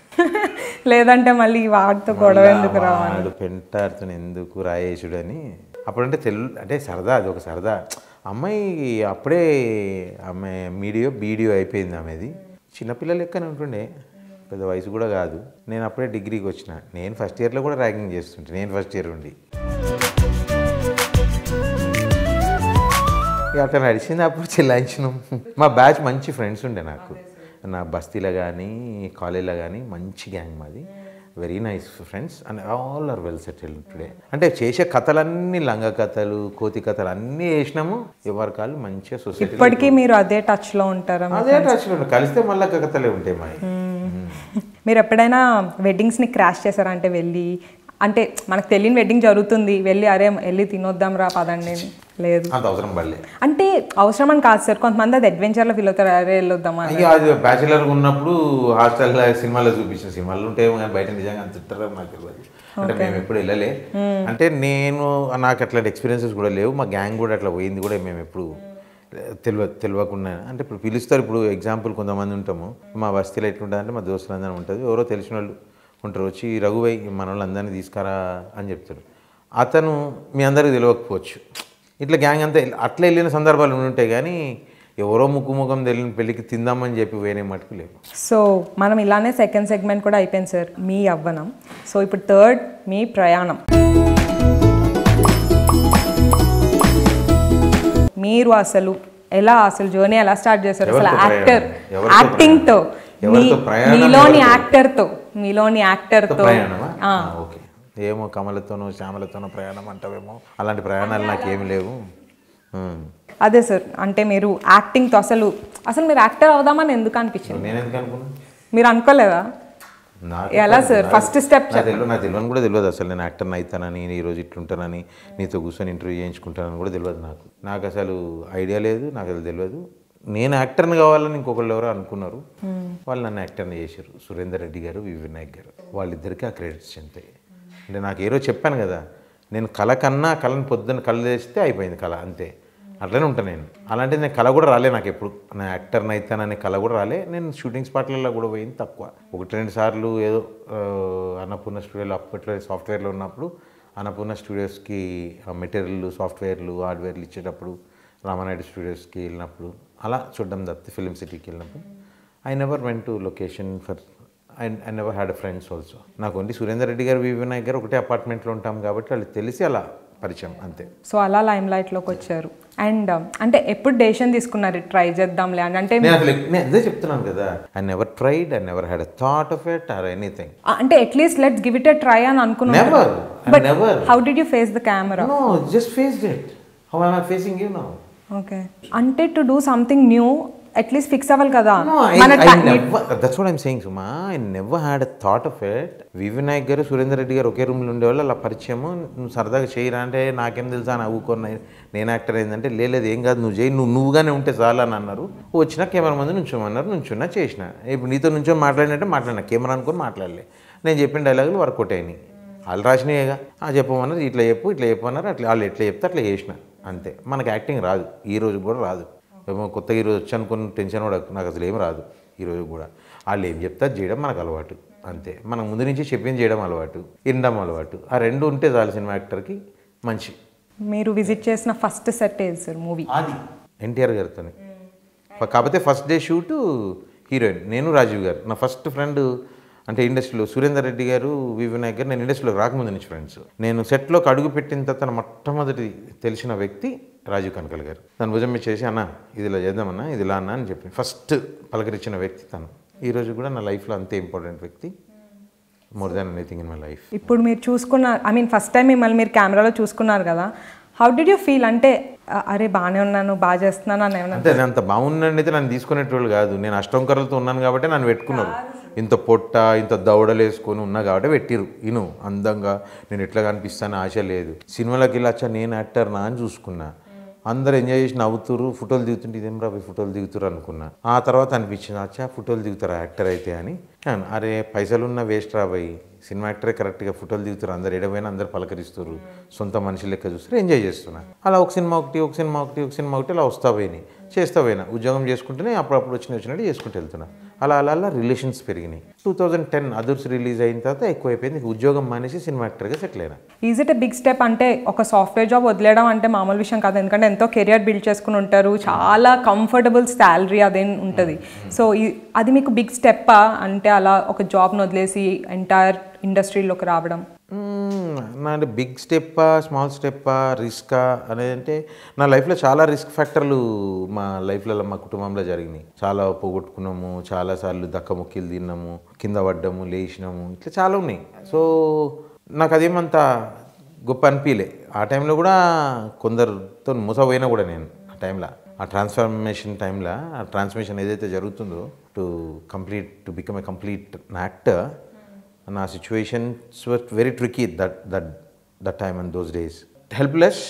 లేదంటే మళ్ళీ వాడితో గొడవ ఎందుకు రాడు పెంటాడుతున్న ఎందుకు రాయేశుడు అని అప్పుడంటే తెలు అంటే సరదా అది ఒక సరదా అమ్మాయి అప్పుడే ఆమె మీడియో బీడియో అయిపోయింది ఆమెది చిన్నపిల్లలు ఎక్కడ ఉంటుండే పెద్ద వయసు కూడా కాదు నేను అప్పుడే డిగ్రీకి వచ్చిన నేను ఫస్ట్ ఇయర్లో కూడా ర్యాగింగ్ చేస్తుంటే నేను ఫస్ట్ ఇయర్ ఉండి అతను నడిచింది అప్పుడు చెల్లాయించినాం మా బ్యాచ్ మంచి ఫ్రెండ్స్ ఉండే నాకు నా బస్తీలో కానీ కాలేజీలో కానీ మంచి గ్యాంగ్ మాది very nice friends and all are well settled today అంటే చేసే కథలన్నీ లంగ కథలు కోతి కథలు అన్నీ వేసినాము ఎవరి కాళ్ళు మంచిగా సొసైటీ ఇప్పటికీ మీరు అదే టచ్లో ఉంటారు అదే టచ్లో కలిస్తే మళ్ళీ కథలే ఉంటాయి మా hmm. మీరు ఎప్పుడైనా వెడ్డింగ్స్ని క్రాష్ చేశారా అంటే వెళ్ళి అంటే మనకు తెలియని వెడ్డింగ్ జరుగుతుంది వెళ్ళి అరే వెళ్ళి తినొద్దాం రా పదండి లేదు అవసరం పడలేదు అంటే అవసరం అని కాదు సార్ కొంతమంది అది అడ్వెంచర్లో ఫీల్ అవుతారు అరే వెళ్ళొద్దాం అది బ్యాచిలర్ ఉన్నప్పుడు హాస్టల్లో సినిమాలో చూపించిన సినిమాలు ఉంటాయి కానీ బయట నిజంగా అంత తిట్టారు నాకు తెలియదు అంటే మేము ఎప్పుడు వెళ్ళలే అంటే నేను నాకు అట్లాంటి ఎక్స్పీరియన్సెస్ కూడా లేవు మా గ్యాంగ్ కూడా అట్లా పోయింది కూడా మేము ఎప్పుడు తెలివ తెలియకుండా అంటే ఇప్పుడు పిలుస్తారు ఇప్పుడు ఎగ్జాంపుల్ కొంతమంది ఉంటాము మా బస్తీలో ఎట్లుంటుంది అంటే మా దోస్తులందరూ ఉంటుంది ఎవరో తెలిసిన వాళ్ళు ఉంటారు వచ్చి రఘువై మన అందరినీ తీసుకురా అని చెప్తారు అతను మీ అందరికీ తెలియకపోవచ్చు ఇట్లా గ్యాంగ్ అంతా అట్లా వెళ్ళిన సందర్భాలు ఉంటాయి కానీ ఎవరో ముక్కు ముఖం తెలియని పెళ్ళికి తిందామని చెప్పి వేరే మటుకు లేవు సో మనం ఇలానే సెకండ్ సెగ్మెంట్ కూడా అయిపోయింది సార్ మీ అవ్వనం సో ఇప్పుడు థర్డ్ మీ ప్రయాణం మీరు అసలు ఎలా అసలు జర్నీ ఎలా స్టార్ట్ చేశారు అసలు యాక్టర్ యాక్టింగ్తో మీలోని యాక్టర్తో మీలోని యాక్టర్తో ఓకే ఏమో కమలతోనో శ్యామలతోనో ప్రయాణం అంటావేమో అలాంటి ప్రయాణాలు నాకేమి లేవు అదే సార్ అంటే మీరు యాక్టింగ్తో అసలు అసలు మీరు యాక్టర్ అవుదామని ఎందుకు అనిపించింది నేను ఎందుకు అనుకున్నాను మీరు అనుకోలేదా ఎలా సార్ ఫస్ట్ స్టెప్ తెలియదు నాకు తెలియని కూడా తెలియదు అసలు నేను యాక్టర్ని అవుతానని ఈరోజు ఇట్లుంటానని నీతో కూర్చొని ఇంటర్వ్యూ చేయించుకుంటానని కూడా తెలియదు నాకు నాకు అసలు ఐడియా లేదు నాకు అసలు తెలియదు నేను యాక్టర్ని కావాలని ఇంకొకళ్ళు ఎవరో అనుకున్నారు వాళ్ళు నన్ను యాక్టర్ని చేశారు సురేందర్ రెడ్డి గారు వి వినాయక్ గారు వాళ్ళిద్దరికి ఆ క్రెడిట్స్ చెందాయి అంటే నాకు ఏదో చెప్పాను కదా నేను కళ కన్నా కళను పొద్దున్న కళ తెస్తే అయిపోయింది కళ అంతే అట్లనే ఉంటాను నేను అలాంటిది నేను కళ కూడా రాలే నాకు ఎప్పుడు నా యాక్టర్ని అవుతాననే కళ కూడా రాలే నేను షూటింగ్ స్పాట్లలో కూడా పోయింది తక్కువ ఒకటి రెండు సార్లు ఏదో అన్నపూర్ణ స్టూడియోలో అప్పట్లో సాఫ్ట్వేర్లో ఉన్నప్పుడు అన్నపూర్ణ స్టూడియోస్కి మెటీరియల్ సాఫ్ట్వేర్లు హార్డ్వేర్లు ఇచ్చేటప్పుడు రామానాయుడు స్టూడియోస్కి వెళ్ళినప్పుడు అలా చూడడం తప్పితే ఫిలిం సిటీకి వెళ్ళినప్పుడు I never went to location for I I never had friends also నాకు ఓన్లీ సురేందర్ రెడ్డి గారు వివి నాయక్ గారు ఒకటే అపార్ట్మెంట్లో ఉంటాం కాబట్టి వాళ్ళు తెలిసి అలా పరిచయం అంతే సో అలా లైమ్ లైట్లోకి వచ్చారు అండ్ um, అంటే ఎప్పుడు డేషన్ తీసుకున్నారు ట్రై చేద్దాంలే అని అంటే అదే చెప్తున్నాను కదా I never tried I never had thought of it or anything అంటే at least let's give it a try అని అనుకున్నాను how did you face the camera no just faced it how I facing you now okay అంటే to do something new at least fix అవ్వాలి కదా that's what I'm saying సుమా I never had a thought of it V Vinayak garu Surender Reddy గారు ఒకే రూమ్లో ఉండేవాళ్ళు అలా పరిచయం నువ్వు సరదాగా చేయరా అంటే నాకేం తెలుసా అని అవ్వుకున్న నేను యాక్టర్ అయిందంటే లేదు ఏం కాదు నువ్వు చేయి నువ్వు నువ్వుగానే ఉంటే చాలా అని అన్నారు వచ్చిన కెమెరా మంది నుంచోమన్నారు నుంచున్నా చేసిన ఇప్పుడు నీతో నుంచో మాట్లాడినట్టే మాట్లాడినా కెమెరా అనుకుని మాట్లాడలే నేను చెప్పిన డైలాగులు వర్కౌట్ అయినాయి వాళ్ళు రాసినాయేగా ఆ చెప్పమన్నారు ఇట్లా చెప్పు ఇట్లా చెప్పమన్నారు అట్లా వాళ్ళు ఎట్లా చెప్తే అట్లా చేసినా అంతే మనకు యాక్టింగ్ రాదు ఈ రోజు కూడా రాదు కొత్త ఈ రోజు వచ్చాను కొన్ని టెన్షన్ కూడా నాకు అసలు ఏం రాదు ఈరోజు కూడా వాళ్ళు ఏం చెప్తారు చేయడం మనకు అలవాటు అంతే మనం ముందు నుంచి చెప్పింది చేయడం అలవాటు ఇండం అలవాటు ఆ రెండు ఉంటే చాలు సినిమా యాక్టర్కి మంచి మీరు విజిట్ చేసిన ఫస్ట్ సెట్ ఏది సార్ మూవీ అది ఎన్టీఆర్ గారితోనే కాకపోతే ఫస్ట్ డే షూటు హీరోయిన్ నేను రాజీవ్ గారు నా ఫస్ట్ ఫ్రెండ్ అంటే ఇండస్ట్రీలో సురేందర్ రెడ్డి గారు వి వినాయక్ గారు నేను ఇండస్ట్రీలోకి రాకముందు నుంచి ఫ్రెండ్స్ నేను సెట్లోకి అడుగు పెట్టిన తర్వాత మొట్టమొదటి తెలిసిన వ్యక్తి రాజీవ్ కనకల్ గారు తను భుజం మీద చేసి అన్న ఇది ఇలా చేద్దామన్నా ఇది ఇలా అన్న అని చెప్పి ఫస్ట్ పలకరించిన వ్యక్తి తను ఈరోజు కూడా నా లైఫ్లో అంతే ఇంపార్టెంట్ వ్యక్తి more than anything in my life ఇప్పుడు మీరు చూసుకున్న ఐ మీన్ ఫస్ట్ టైం మిమ్మల్ని మీరు కెమెరాలో చూసుకున్నారు కదా హౌ డిడ్ యూ ఫీల్ అంటే అరే బాగానే ఉన్నాను బాగా చేస్తున్నాను అని అంటే అంత బాగున్నాను అయితే నన్ను తీసుకునేటోళ్ళు కాదు నేను అష్టంకర్లతో ఉన్నాను కాబట్టి నన్ను పెట్టుకున్నారు ఇంత పొట్ట ఇంత దవడలు వేసుకొని ఉన్నా కాబట్టి పెట్టిరు ఇను అందంగా నేను ఎట్లా కనిపిస్తాను ఆశ లేదు సినిమాలకి ఇలా వచ్చా నేను యాక్టర్ నా అని చూసుకున్నా అందరు ఎంజాయ్ చేసి నవ్వుతురు ఫోటోలు దిగుతుంటే ఇదేం రా ఫోటోలు దిగుతురు అనుకున్నా ఆ తర్వాత అనిపించింది అచ్చా ఫోటోలు దిగుతారు యాక్టర్ అయితే అని అరే పైసలున్న వేస్ట్ రాబోయి సినిమా యాక్టరే కరెక్ట్గా ఫోటోలు దిగుతారు అందరు ఎడవైనా అందరు పలకరిస్తారు సొంత మనుషులు లెక్క చూస్తారు ఎంజాయ్ చేస్తున్నా అలా ఒక సినిమా ఒకటి ఒక సినిమా ఒకటి ఒక సినిమా ఒకటి అలా వస్తా పోయినాయి చేస్తా పోయినా ఉద్యోగం చేసుకుంటూనే అప్పుడప్పుడు వచ్చిన వచ్చినట్టు చేసుకుంటూ వెళ్తున్నా అలా అలా అలా రిలేషన్స్ పెరిగినాయి two thousand ten Adhurs release అయిన తర్వాత ఎక్కువైపోయింది ఉద్యోగం మానేసి సినిమా యాక్టర్గా సెటిల్ అయినా ఈజ్ ఇట్ బిగ్ స్టెప్ అంటే ఒక సాఫ్ట్వేర్ జాబ్ వదిలేయడం అంటే మామూలు విషయం కాదు ఎందుకంటే ఎంతో కెరియర్ బిల్డ్ చేసుకుని ఉంటారు చాలా కంఫర్టబుల్ శాలరీ అదేం ఉంటుంది సో అది మీకు బిగ్ స్టెప్పా అంటే అలా ఒక జాబ్ను వదిలేసి ఎంటైర్ ఇండస్ట్రీలోకి రావడం అంటే బిగ్ స్టెప్పా స్మాల్ స్టెప్పా రిస్కా అనేది అంటే నా లైఫ్లో చాలా రిస్క్ ఫ్యాక్టర్లు మా లైఫ్లలో మా కుటుంబంలో జరిగినాయి చాలా పోగొట్టుకున్నాము చాలాసార్లు దక్కముక్కిలు తిన్నాము కింద పడ్డము లేచినాము ఇట్లా చాలా ఉన్నాయి సో నాకు అదేమంత గొప్ప అనిపించలే ఆ టైంలో కూడా కొందరితో మూసపోయినా కూడా నేను ఆ టైంలో ఆ ట్రాన్స్ఫర్మేషన్ టైంలో ఆ ట్రాన్స్ఫర్మేషన్ ఏదైతే జరుగుతుందో to complete to become a complete actor నా situations were very tricky that that that time and those days helpless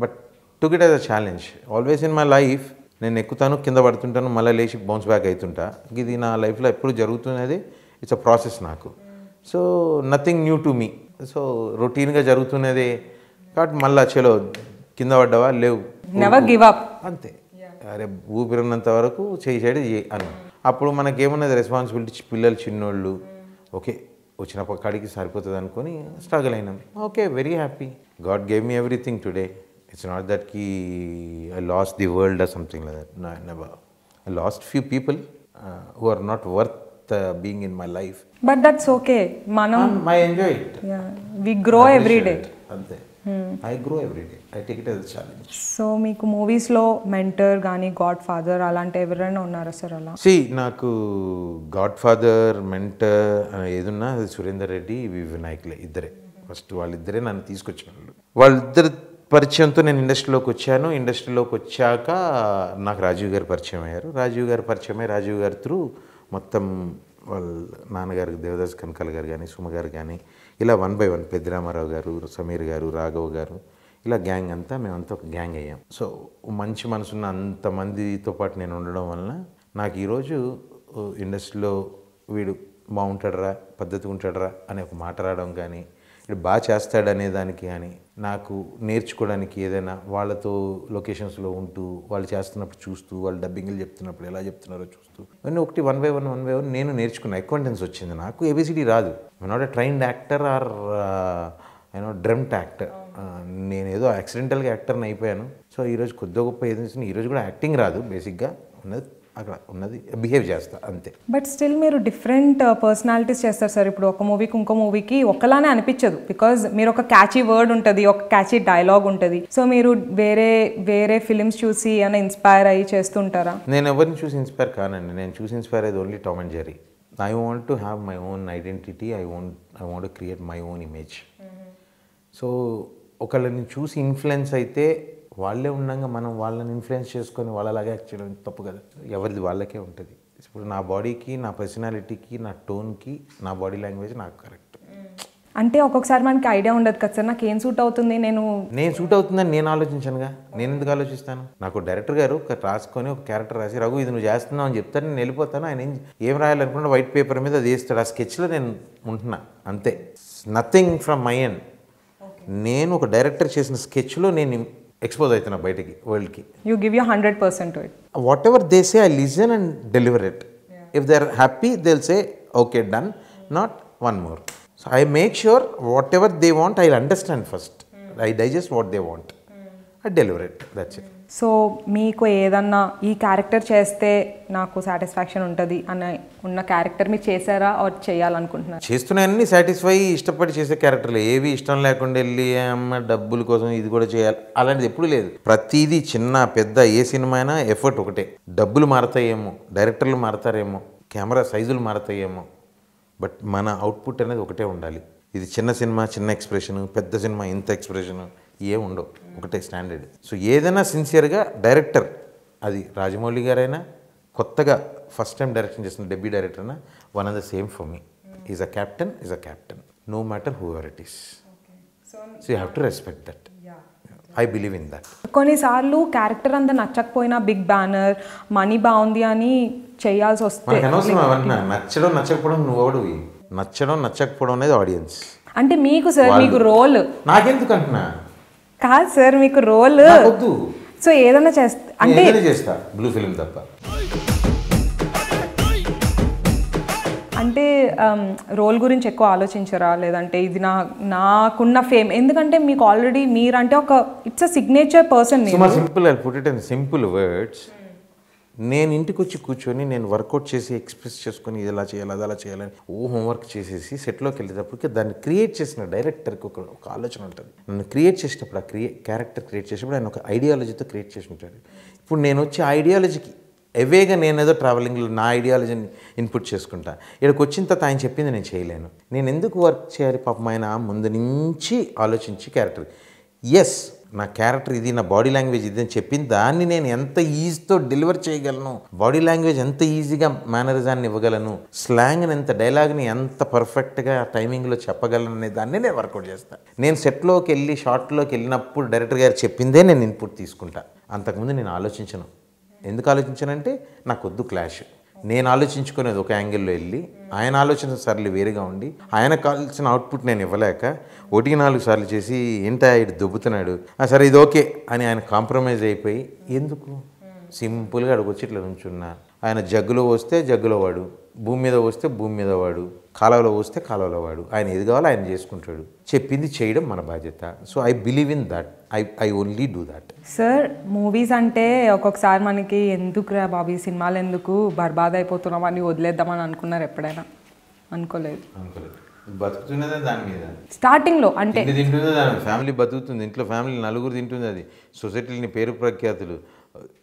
but took it as a challenge always in my life నేను ఎక్కుతాను కింద పడుతుంటాను మళ్ళీ లేచి బౌన్స్ బ్యాక్ అవుతుంటా ఇది నా లైఫ్లో ఎప్పుడు జరుగుతున్నది ఇట్స్ అ ప్రాసెస్ నాకు so nothing new to me so రొటీన్గా జరుగుతున్నది కాబట్టి మళ్ళీ చలో కింద పడ్డావా లేవు అంతే అరే ఊపిరినంత వరకు చేయి అని అన్న అప్పుడు మనకేమున్నది రెస్పాన్సిబిలిటీ పిల్లలు చిన్నోళ్ళు ఓకే వచ్చిన కాడికి సరిపోతుంది అనుకుని స్ట్రగుల్ అయినాం okay very happy God gave me everything today it's not that కి I lost the world or something like that నా never I lost few people who are not worth being in my life but that's okay మనం I enjoy it we grow every day అంతే I grow everyday I take it as challenge so మీకు మూవీస్లో mentor కానీ God father అలాంటి ఎవరైనా ఉన్నారా sir అలా C నాకు గాడ్ ఫాదర్ మెంటర్ ఏదున్నా అది సురేందర్ రెడ్డి వినాయకులే ఇద్దరే ఫస్ట్ వాళ్ళిద్దరే నన్ను తీసుకొచ్చిన వాళ్ళు వాళ్ళిద్దరు పరిచయంతో నేను ఇండస్ట్రీలోకి వచ్చాను ఇండస్ట్రీలోకి వచ్చాక నాకు రాజీవ్ గారు పరిచయం అయ్యారు రాజీవ్ గారు పరిచయం అయ్యి రాజీవ్ గారు త్రూ మొత్తం వాళ్ళ నాన్నగారు దేవదాస్ కనకాల గారు కానీ సుమ గారు కానీ ఇలా వన్ బై వన్ పెద్దిరామారావు గారు సమీర్ గారు రాఘవ్ గారు ఇలా గ్యాంగ్ అంతా మేమంతా ఒక గ్యాంగ్ అయ్యాం సో మంచి మనసున్న అంతమందితో పాటు నేను ఉండడం వలన నాకు ఈరోజు ఇండస్ట్రీలో వీడు బాగుంటాడరా పద్ధతి ఉంటాడరా అనే ఒక మాట రావడం కానీ బాగా చేస్తాడనే దానికి కానీ నాకు నేర్చుకోవడానికి ఏదైనా వాళ్ళతో లొకేషన్స్లో ఉంటూ వాళ్ళు చేస్తున్నప్పుడు చూస్తూ వాళ్ళు డబ్బింగ్లు చెప్తున్నప్పుడు ఎలా చెప్తున్నారో చూస్తూ నేను ఒకటి one by one one by one నేను నేర్చుకున్న అకౌంటెన్స్ వచ్చింది నాకు ఏబిసిడి రాదు not a trained actor or you know డ్రమ్ట్ యాక్టర్ ఏదో యాక్సిడెంటల్గా యాక్టర్ని అయిపోయాను సో ఈరోజు కొద్దిగా గొప్ప ఏదో ఈరోజు కూడా యాక్టింగ్ రాదు బేసిక్గా ఉన్నది అక్కడ ఉన్నది బిహేవ్ చేస్తా అంతే బట్ స్టిల్ మీరు డిఫరెంట్ పర్సనాలిటీస్ uh, చేస్తారు సార్ ఇప్పుడు ఒక మూవీకి ఇంకో మూవీకి ఒకలానే అనిపించదు బికాజ్ మీరు ఒక క్యాచీ వర్డ్ ఉంటుంది ఒక క్యాచీ డైలాగ్ ఉంటుంది సో మీరు వేరే వేరే ఫిలిమ్స్ చూసి అని ఇన్స్పైర్ అయ్యి చేస్తుంటారా నేను ఎవరిని చూసి ఇన్స్పైర్ కానండి నేను చూసి ఇన్స్పైర్ అయ్యేది only Tom and Jerry I want to have my own identity I want I want create my own image so ఒకళ్ళని చూసి ఇన్ఫ్లుయెన్స్ అయితే వాళ్ళే ఉండగా మనం వాళ్ళని ఇన్ఫ్లుయెన్స్ చేసుకొని వాళ్ళలాగే యాక్ట్ చేయడం తప్పు కదా ఎవరిది వాళ్ళకే ఉంటుంది ఇప్పుడు నా బాడీకి నా పర్సనాలిటీకి నా టోన్కి నా బాడీ లాంగ్వేజ్ నాకు కరెక్ట్ అంటే ఒక్కొక్కసారి మనకి ఐడియా ఉండదు కదా సార్ నాకు ఏం సూట్ అవుతుంది నేను నేను సూట్ అవుతుందని నేను ఆలోచించానుగా నేను ఎందుకు ఆలోచిస్తాను నాకు డైరెక్టర్ గారు ఒక రాసుకొని ఒక క్యారెక్టర్ రాసి రఘు ఇది నువ్వు చేస్తున్నావు అని చెప్తాను నేను వెళ్ళిపోతాను ఆయన ఏం రాయాలనుకుంటే వైట్ పేపర్ మీద అది వేస్తాడు ఆ స్కెచ్లో నేను ఉంటున్నా అంతే నథింగ్ ఫ్రమ్ మై ఎండ్ నేను ఒక డైరెక్టర్ చేసిన స్కెచ్లో నేను expose aitana bayatiki world you give your 100% to it whatever they say i listen and deliver it if they're happy they'll say okay done not one more so i make sure whatever they want i'll understand first hmm. i digest what they want hmm. i deliver it that's it so మీకు ఏదన్నా ఈ character చేస్తే నాకు satisfaction ఉంటుంది అని ఉన్న character మీరు చేశారా ఆర్ చేయాలనుకుంటున్నారు చేస్తున్న అన్ని సాటిస్ఫై ఇష్టపడి చేసే క్యారెక్టర్లు ఏవి ఇష్టం లేకుండా వెళ్ళి అమ్మ డబ్బుల కోసం ఇది కూడా చేయాలి అలాంటిది ఎప్పుడు లేదు ప్రతిదీ చిన్న పెద్ద ఏ సినిమా అయినా ఎఫర్ట్ ఒకటే డబ్బులు మారతాయేమో డైరెక్టర్లు మారతారేమో కెమెరా సైజులు మారతాయేమో బట్ మన అవుట్పుట్ అనేది ఒకటే ఉండాలి ఇది చిన్న సినిమా చిన్న ఎక్స్ప్రెషన్ పెద్ద సినిమా ఇంత ఎక్స్ప్రెషను ఏ ఉండవు ఒకటే స్టాండర్డ్ సో ఏదైనా సిన్సియర్గా డైరెక్టర్ అది రాజమౌళి గారైనా కొత్తగా ఫస్ట్ టైం డైరెక్షన్ చేసిన డెబ్యూ డైరెక్టర్ అయినా one of the same for me is a captain is a captain no matter who ever it is so you have to respect that I believe in that కొన్నిసార్లు character అంతా నచ్చకపోయినా big banner money బాగుంది అని చేయాల్సి వస్తుంది నచ్చడం నచ్చకపోవడం నువ్వు నచ్చడం నచ్చకపోవడం అనేది ఆడియన్స్ అంటే మీకు సార్ మీకు రోల్ నాకెందుకు అంటున్నా కాదు సార్ మీకు రోల్ సో ఏదైనా చేస్తా అంటే చేస్తా బ్లూ ఫిలిం తప్ప అంటే రోల్ గురించి ఎక్కువ ఆలోచించరా లేదంటే ఇది నా నాకున్న ఫేమ్ ఎందుకంటే మీకు ఆల్రెడీ మీరంటే ఒక it's a signature person simple it in simple words నేను ఇంటికి వచ్చి కూర్చొని నేను వర్కౌట్ చేసి ఎక్స్ప్రెస్ చేసుకొని ఇది ఎలా చేయాలి అది అలా చేయాలని ఓ హోంవర్క్ చేసేసి సెట్లోకి వెళ్ళేటప్పటికి దాన్ని క్రియేట్ చేసిన డైరెక్టర్కి ఒక ఒక ఆలోచన ఉంటుంది నన్ను క్రియేట్ చేసినప్పుడు ఆ క్రియే క్యారెక్టర్ క్రియేట్ చేసినప్పుడు ఆయన ఒక ఐడియాలజీతో క్రియేట్ చేసి ఉంటాడు ఇప్పుడు నేను వచ్చి ఐడియాలజీకి ఎవేగా నేనేదో ట్రావెలింగ్లో నా ఐడియాలజీని ఇన్పుట్ చేసుకుంటా ఇక్కడికి వచ్చిన తర్వాత ఆయన చెప్పింది నేను చేయలేను నేను ఎందుకు వర్క్ చేయాలి పాపం ఆయన ముందు నుంచి ఆలోచించి క్యారెక్టర్ ఎస్ నా క్యారెక్టర్ ఇది నా బాడీ లాంగ్వేజ్ ఇది అని చెప్పిన దాన్ని నేను ఎంత ఈజీతో డెలివర్ చేయగలను బాడీ లాంగ్వేజ్ ఎంత ఈజీగా మేనరిజాన్ని ఇవ్వగలను స్లాంగ్ని ఎంత డైలాగ్ని ఎంత పర్ఫెక్ట్గా టైమింగ్లో చెప్పగలను అనే దాన్ని నేను వర్కౌట్ చేస్తాను నేను సెట్లోకి వెళ్ళి షార్ట్లోకి వెళ్ళినప్పుడు డైరెక్టర్ గారు చెప్పిందే నేను ఇన్పుట్ తీసుకుంటాను అంతకుముందు నేను ఆలోచించను ఎందుకు ఆలోచించానంటే నాకొద్దు క్లాష్ నేను ఆలోచించుకునేది ఒక యాంగిల్లో వెళ్ళి ఆయన ఆలోచన సార్లు వేరుగా ఉండి ఆయన కావాల్సిన అవుట్పుట్ నేను ఇవ్వలేక ఒకటికి నాలుగు సార్లు చేసి ఇంత ఇటు దొబ్బుతున్నాడు సరే ఇది ఓకే అని ఆయన కాంప్రమైజ్ అయిపోయి ఎందుకు సింపుల్గా వచ్చి ఇట్లా నుంచున్నా ఆయన జగ్గులో వస్తే జగ్గులో వాడు భూమి మీద వస్తే భూమి మీద వాడు కాలువలో వస్తే కాలువలో వాడు ఆయన ఏది కావాలో ఆయన చేసుకుంటాడు చెప్పింది చేయడం మన బాధ్యత so I believe in that I I only do that sir movies అంటే ఒక్కొక్కసారి మనకి ఎందుకురా బాబు సినిమాలు ఎందుకు బర్బాద్ అయిపోతున్నాం అని వదిలేద్దామని అనుకున్నారు ఎప్పుడైనా అనుకోలేదు అనుకోలేదు బతుకుతున్నదే దాని మీద స్టార్టింగ్లో అంటే తింటుందో దాని ఫ్యామిలీ బతుకుతుంది ఇంట్లో ఫ్యామిలీ నలుగురు తింటుంది అది సొసైటీని పేరు ప్రఖ్యాతులు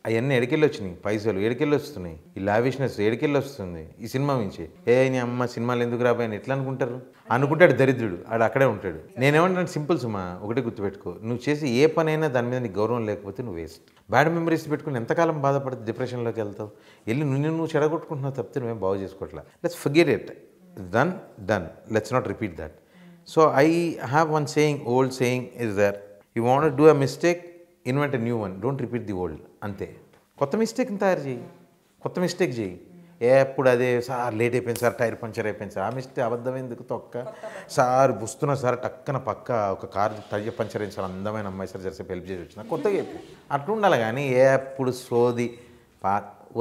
అవన్నీ ఎడికెళ్ళి వచ్చినాయి పైసలు ఎడికెళ్ళి వస్తున్నాయి ఈ లావిష్నెస్ ఎడికెళ్ళి వస్తుంది ఈ సినిమా నుంచి ఏ నీ అమ్మ సినిమాలు ఎందుకు రాబోయని ఎట్లా అనుకుంటారు అనుకుంటాడు దరిద్రుడు ఆడు అక్కడే ఉంటాడు నేనేమంటాను సింపుల్ సుమా ఒకటే గుర్తుపెట్టుకో నువ్వు చేసి ఏ పనైనా దాని మీద నీకు గౌరవం లేకపోతే నువ్వు వేస్ట్ బ్యాడ్ మెమరీస్ పెట్టుకుని ఎంతకాలం బాధపడుతుంది డిప్రెషన్లోకి వెళ్తావు వెళ్ళి నువ్వు నువ్వు చెడగొట్టుకుంటున్నావు తప్పితే నువ్వేం బాగు చేసుకోవట్లా let's figure it then done let's not repeat that so I have one saying old saying is there you want do a mistake invent new one don't repeat the old అంతే కొత్త మిస్టేక్ని తయారు చేయి కొత్త మిస్టేక్ చేయి ఎప్పుడు అదే sir late అయిపోయింది sir tyre puncture అయిపోయింది సార్ ఆ మిస్టేక్ అబద్ధం ఎందుకు తొక్క సార్ వస్తున్నా సార్ టక్కన పక్క ఒక కార్ టైర్ పంచర్ అయింది సార్ అందమైన అమ్మాయి సార్ జరిసేపు హెల్ప్ చేసి వచ్చిన కొత్తగా చెప్పు అట్లా ఉండాలి కానీ ఎప్పుడు సోది పా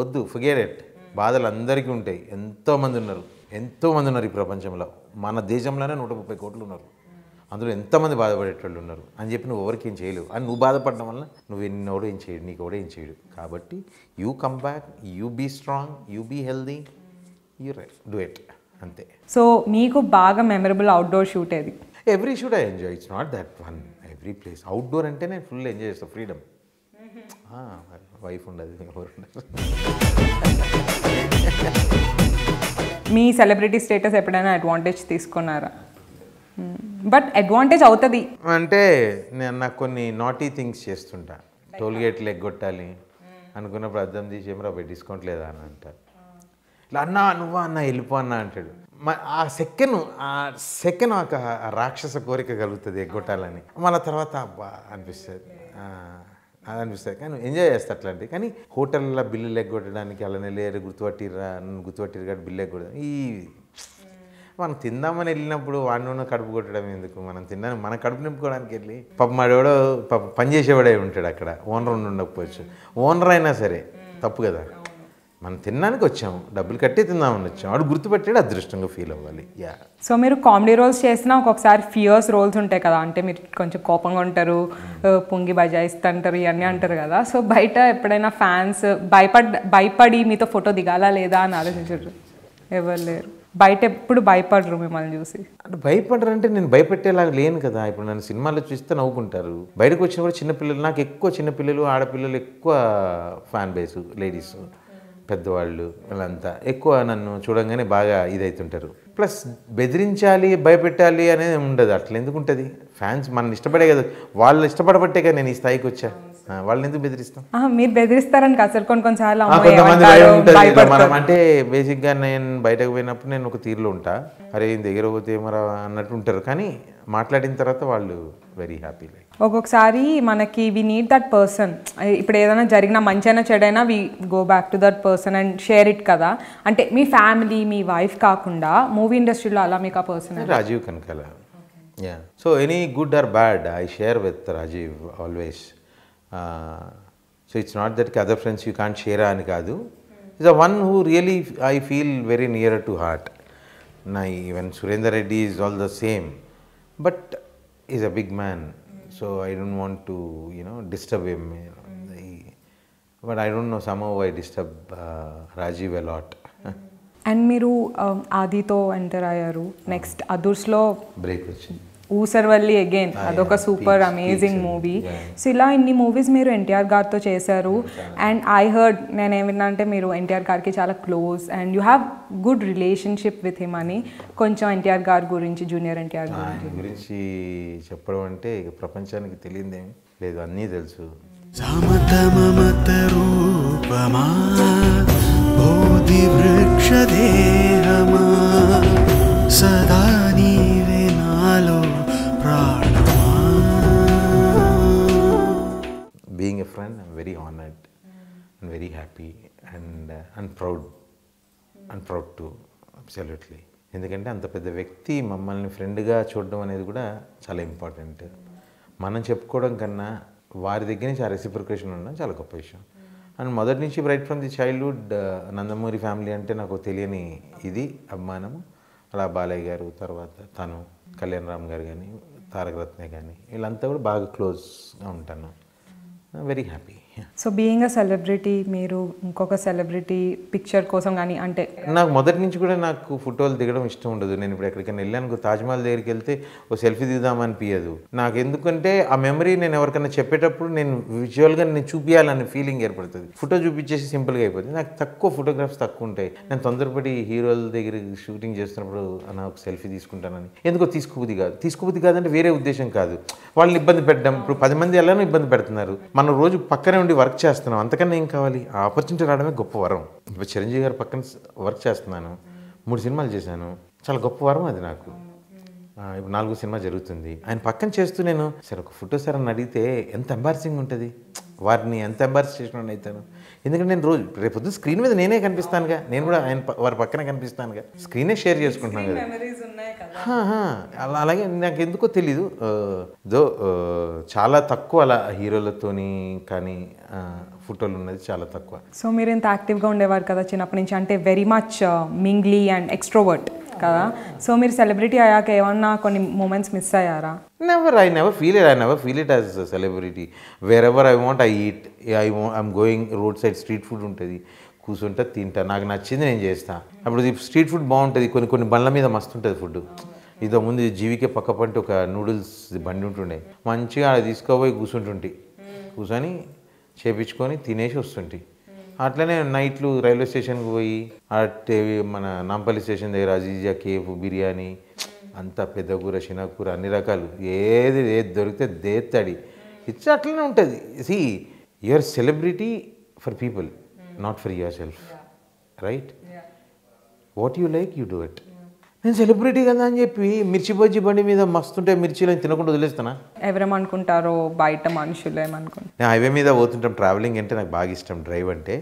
వద్దు ఫుగేట్ బాధలు అందరికీ ఉంటాయి ఎంతోమంది ఉన్నారు ఎంతోమంది ఉన్నారు ఈ ప్రపంచంలో మన దేశంలోనే నూట ముప్పై కోట్లు ఉన్నారు అందులో ఎంతమంది బాధపడేటోళ్ళు ఉన్నారు అని చెప్పి నువ్వు ఎవరికి ఏం చేయలేవు అని నువ్వు బాధపడడం వల్ల నువ్వు ఎన్నోడు ఏం చేయడు నీకు కూడా ఏం చేయడు కాబట్టి you come back you be strong you be healthy you do it అంతే సో మీకు బాగా మెమరబుల్ అవుట్డోర్ షూట్ ఏది every shoot I enjoy it's not that one every place outdoor అంటే నేను ఫుల్ ఎంజాయ్ చేస్తాను ఫ్రీడమ్ వైఫ్ ఉండదు ఎవరు ఉండదు మీ సెలబ్రిటీ స్టేటస్ ఎప్పుడైనా అడ్వాంటేజ్ తీసుకున్నారా బట్ అడ్వాంటేజ్ అవుతుంది అంటే నేను నాకు కొన్ని నాటీ థింగ్స్ చేస్తుంటా టోల్ గేట్లు ఎగ్గొట్టాలి అనుకున్నప్పుడు అర్థం తీసి ఏమరా డిస్కౌంట్ లేదా అని అంటారు ఇట్లా అన్నా నువ్వా అన్న వెళ్ళిపో అన్న అంటాడు ఆ సెకను ఆ సెకను ఒక రాక్షస కోరిక కలుగుతుంది ఎగ్గొట్టాలని మళ్ళీ తర్వాత అబ్బా అనిపిస్తుంది అది అనిపిస్తుంది కానీ ఎంజాయ్ చేస్తా అట్లాంటివి కానీ హోటల్లో బిల్లులు ఎగ్గొట్టడానికి అలానే లేరు గుర్తుపట్టిర్రా గుర్తుపట్టిరు కాబట్టి బిల్లు ఎగ్గొట్టడం ఈ మనం తిందామని వెళ్ళినప్పుడు వాడిని కడుపు కొట్టడం ఎందుకు మనం తిన్నాను మన కడుపు నింపుకోవడానికి వెళ్ళి పాప మాడేవాడో పాప పనిచేసేవాడే ఉంటాడు అక్కడ ఓనర్ ఉండి ఉండకపోవచ్చు ఓనర్ అయినా సరే తప్పు కదా మనం తినడానికి వచ్చాము డబ్బులు కట్టి తిందామని వచ్చాము వాడు గుర్తుపెట్టాడు అదృష్టంగా ఫీల్ అవ్వాలి యా సో మీరు కామెడీ రోల్స్ చేసినా ఒక్కొక్కసారి ఫియర్స్ రోల్స్ ఉంటాయి కదా అంటే మీరు కొంచెం కోపంగా ఉంటారు పొంగి బజాయిస్తుంటారు ఇవన్నీ అంటారు కదా సో బయట ఎప్పుడైనా ఫ్యాన్స్ భయపడ్ భయపడి మీతో ఫోటో దిగాలా లేదా అని ఆలోచించారు ఎవరు లేరు బయట ఎప్పుడు భయపడరు మిమ్మల్ని చూసి అంటే భయపడరు అంటే నేను భయపెట్టేలాగా లేను కదా ఇప్పుడు నన్ను సినిమాలో చూస్తే నవ్వుకుంటారు బయటకు వచ్చిన కూడా చిన్నపిల్లలు నాకు ఎక్కువ చిన్నపిల్లలు ఆడపిల్లలు ఎక్కువ ఫ్యాన్ బేస్ లేడీస్ పెద్దవాళ్ళు వాళ్ళంతా ఎక్కువ నన్ను చూడంగానే బాగా ఇదైతుంటారు ప్లస్ బెదిరించాలి భయపెట్టాలి అనేది ఉండదు అట్లా ఎందుకు ఉంటుంది ఫ్యాన్స్ మనల్ని ఇష్టపడే కదా వాళ్ళు ఇష్టపడబట్టే కదా నేను ఈ స్థాయికి వచ్చా వాళ్ళని ఎందుకు బెదిరిస్తాం మీరు బెదిరిస్తారని అసలు కొన్ని కొన్ని కొన్నిసార్లు అంటే బేసిక్గా నేను బయటకు పోయినప్పుడు నేను ఒక తీరులో ఉంటా అరే దగ్గర పోతే ఏమరా అన్నట్టు ఉంటారు కానీ మాట్లాడిన తర్వాత వాళ్ళు వెరీ హ్యాపీ ఒక్కొక్కసారి మనకి వి నీడ్ దట్ పర్సన్ ఇప్పుడు ఏదైనా జరిగినా మంచైనా చెడైనా we go back to that person and share it కదా అంటే మీ ఫ్యామిలీ మీ వైఫ్ కాకుండా మూవీ ఇండస్ట్రీలో అలా మీకు ఆ పర్సన్ రాజీవ్ కనుక yeah so any good or bad I share with Rajiv always so it's not that కి other friends you can't share అని కాదు is a one who really I feel very near to heart నా even Surender Reddy is all the same but is a big man so I don't want to you know disturb M but I don't know some I disturb Rajiv a lot and మీరు ఆదితో enter అయ్యారు next అదుర్స్లో break వచ్చింది ఊసర్వల్లి again ah, అదొక super amazing movie so ఇలా ఇన్ని movies మీరు ఎన్టీఆర్ గారితో చేశారు and I heard నేను అంటే మీరు ఎన్టీఆర్ గారికి చాలా close and you have good relationship with him అని కొంచెం ఎన్టీఆర్ గారి గురించి జూనియర్ ఎన్టీఆర్ గారి గురించి చెప్పడం అంటే ఇక ప్రపంచానికి తెలియదే లేదు అన్నీ తెలుసు సదా friend I'm very honored and very happy and and proud and proud to absolutely ఎందుకంటే అంత పెద్ద వ్యక్తి మమ్మల్ని ఫ్రెండ్గా చూడడం అనేది కూడా చాలా ఇంపార్టెంట్ మనం చెప్పుకోవడం కన్నా వారి దగ్గర నుంచి ఆ రెసిప్రికేషన్ ఉండడం చాలా గొప్ప విషయం అండ్ మొదటి నుంచి right from the childhood Nandamuri family అంటే నాకు తెలియని ఇది అభిమానము అలా బాలయ్య గారు తర్వాత తను కళ్యాణ్ రామ్ గారు కానీ తారకరత్నే కానీ వీళ్ళంతా కూడా బాగా క్లోజ్గా ఉంటాను very happy. So being a celebrity మీరు ఇంకొక సెలబ్రిటీ పిక్చర్ కోసం కానీ అంటే నాకు మొదటి నుంచి కూడా నాకు ఫోటోలు దిగడం ఇష్టం ఉండదు నేను ఇప్పుడు ఎక్కడికైనా వెళ్ళాను తాజ్మహల్ దగ్గరికి వెళ్తే ఓ సెల్ఫీ దిగుదామనిపించదు నాకు ఎందుకంటే ఆ మెమరీ నేను ఎవరికైనా చెప్పేటప్పుడు నేను విజువల్గా నేను చూపించాలనే ఫీలింగ్ ఏర్పడుతుంది ఫోటో చూపించేసి సింపుల్గా అయిపోతుంది నాకు తక్కువ ఫోటోగ్రాఫ్స్ తక్కువ ఉంటాయి నేను తొందరపడి హీరోల దగ్గర షూటింగ్ చేస్తున్నప్పుడు నా ఒక సెల్ఫీ తీసుకుంటానని ఎందుకో తీసుకుబుద్ధి కాదు తీసుకోబుద్ది కాదంటే వేరే ఉద్దేశం కాదు వాళ్ళని ఇబ్బంది పెట్టడం ఇప్పుడు పది మంది ఎలానో ఇబ్బంది పెడుతున్నారు మనం రోజు పక్కనే ఉండి వర్క్ చేస్తున్నాం అంతకన్నా ఏం కావాలి ఆ ఆపర్చునిటీ రావడమే గొప్ప వరం ఇప్పుడు చిరంజీవి గారి పక్కన వర్క్ చేస్తున్నాను మూడు సినిమాలు చేశాను చాలా గొప్ప వరం అది నాకు ఇప్పుడు నాలుగు సినిమా జరుగుతుంది ఆయన పక్కన చేస్తూ నేను సరే ఒక ఫోటో సార్ అని అడిగితే ఎంత ఎంబారసింగ్ ఉంటుంది వారిని ఎంత ఎంబారస్ చేసిన అవుతాను ఎందుకంటే నేను రోజు రేపు స్క్రీన్ మీద నేనే కనిపిస్తానుగా నేను కూడా ఆయన వారి పక్కన కనిపిస్తానుగా స్క్రీనే షేర్ చేసుకుంటున్నాను కదా అలా అలాగే నాకు ఎందుకో తెలీదు దో చాలా తక్కువ అలా హీరోలతోని కానీ ఫోటోలు ఉన్నది చాలా తక్కువ సో మీరు ఇంత యాక్టివ్గా ఉండేవారు కదా చిన్నప్పటి నుంచి అంటే very much mingly and extrovert కదా సో మీరు సెలబ్రిటీ అయ్యాక ఏమన్నా కొన్ని మూమెంట్స్ మిస్ అయ్యారా never I never feel it I never feel it as celebrity where ever I want I eat I I'm going road side street food ఉంటుంది కూర్చుంటా తింటా నాకు నచ్చింది నేను చేస్తాను అప్పుడు స్ట్రీట్ ఫుడ్ బాగుంటుంది కొన్ని కొన్ని బండ్ల మీద మస్తు ఉంటుంది ఫుడ్ ఇదో ముందు జీవికే పక్క పంటి ఒక నూడిల్స్ బండి ఉంటుండే మంచిగా అది తీసుకోబోయి కూర్చుంటుంటే కూర్చొని చేపించుకొని తినేసి వస్తుంటి అట్లనే నైట్లు రైల్వే స్టేషన్కి పోయి అవి మన నాంపల్లి స్టేషన్ దగ్గర అజీజా కేఫ్ బిర్యానీ అంత పెద్ద కూర చిన్నకూర అన్ని రకాలు ఏది ఏది దొరికితే దేత్తడి ఇచ్చి అట్లనే ఉంటుంది see your celebrity for people not for your self right what you like you do it నేను సెలబ్రిటీ కదా అని చెప్పి మిర్చి బజ్జి బండి మీద మస్తుంటే మిర్చిలో తినకుండా వదిలేస్తానా ఎవరేమనుకుంటారో బయట మనుషులు ఏమనుకుంటారు నేను హైవే మీద పోతుంటాం ట్రావెలింగ్ అంటే నాకు బాగా ఇష్టం డ్రైవ్ అంటే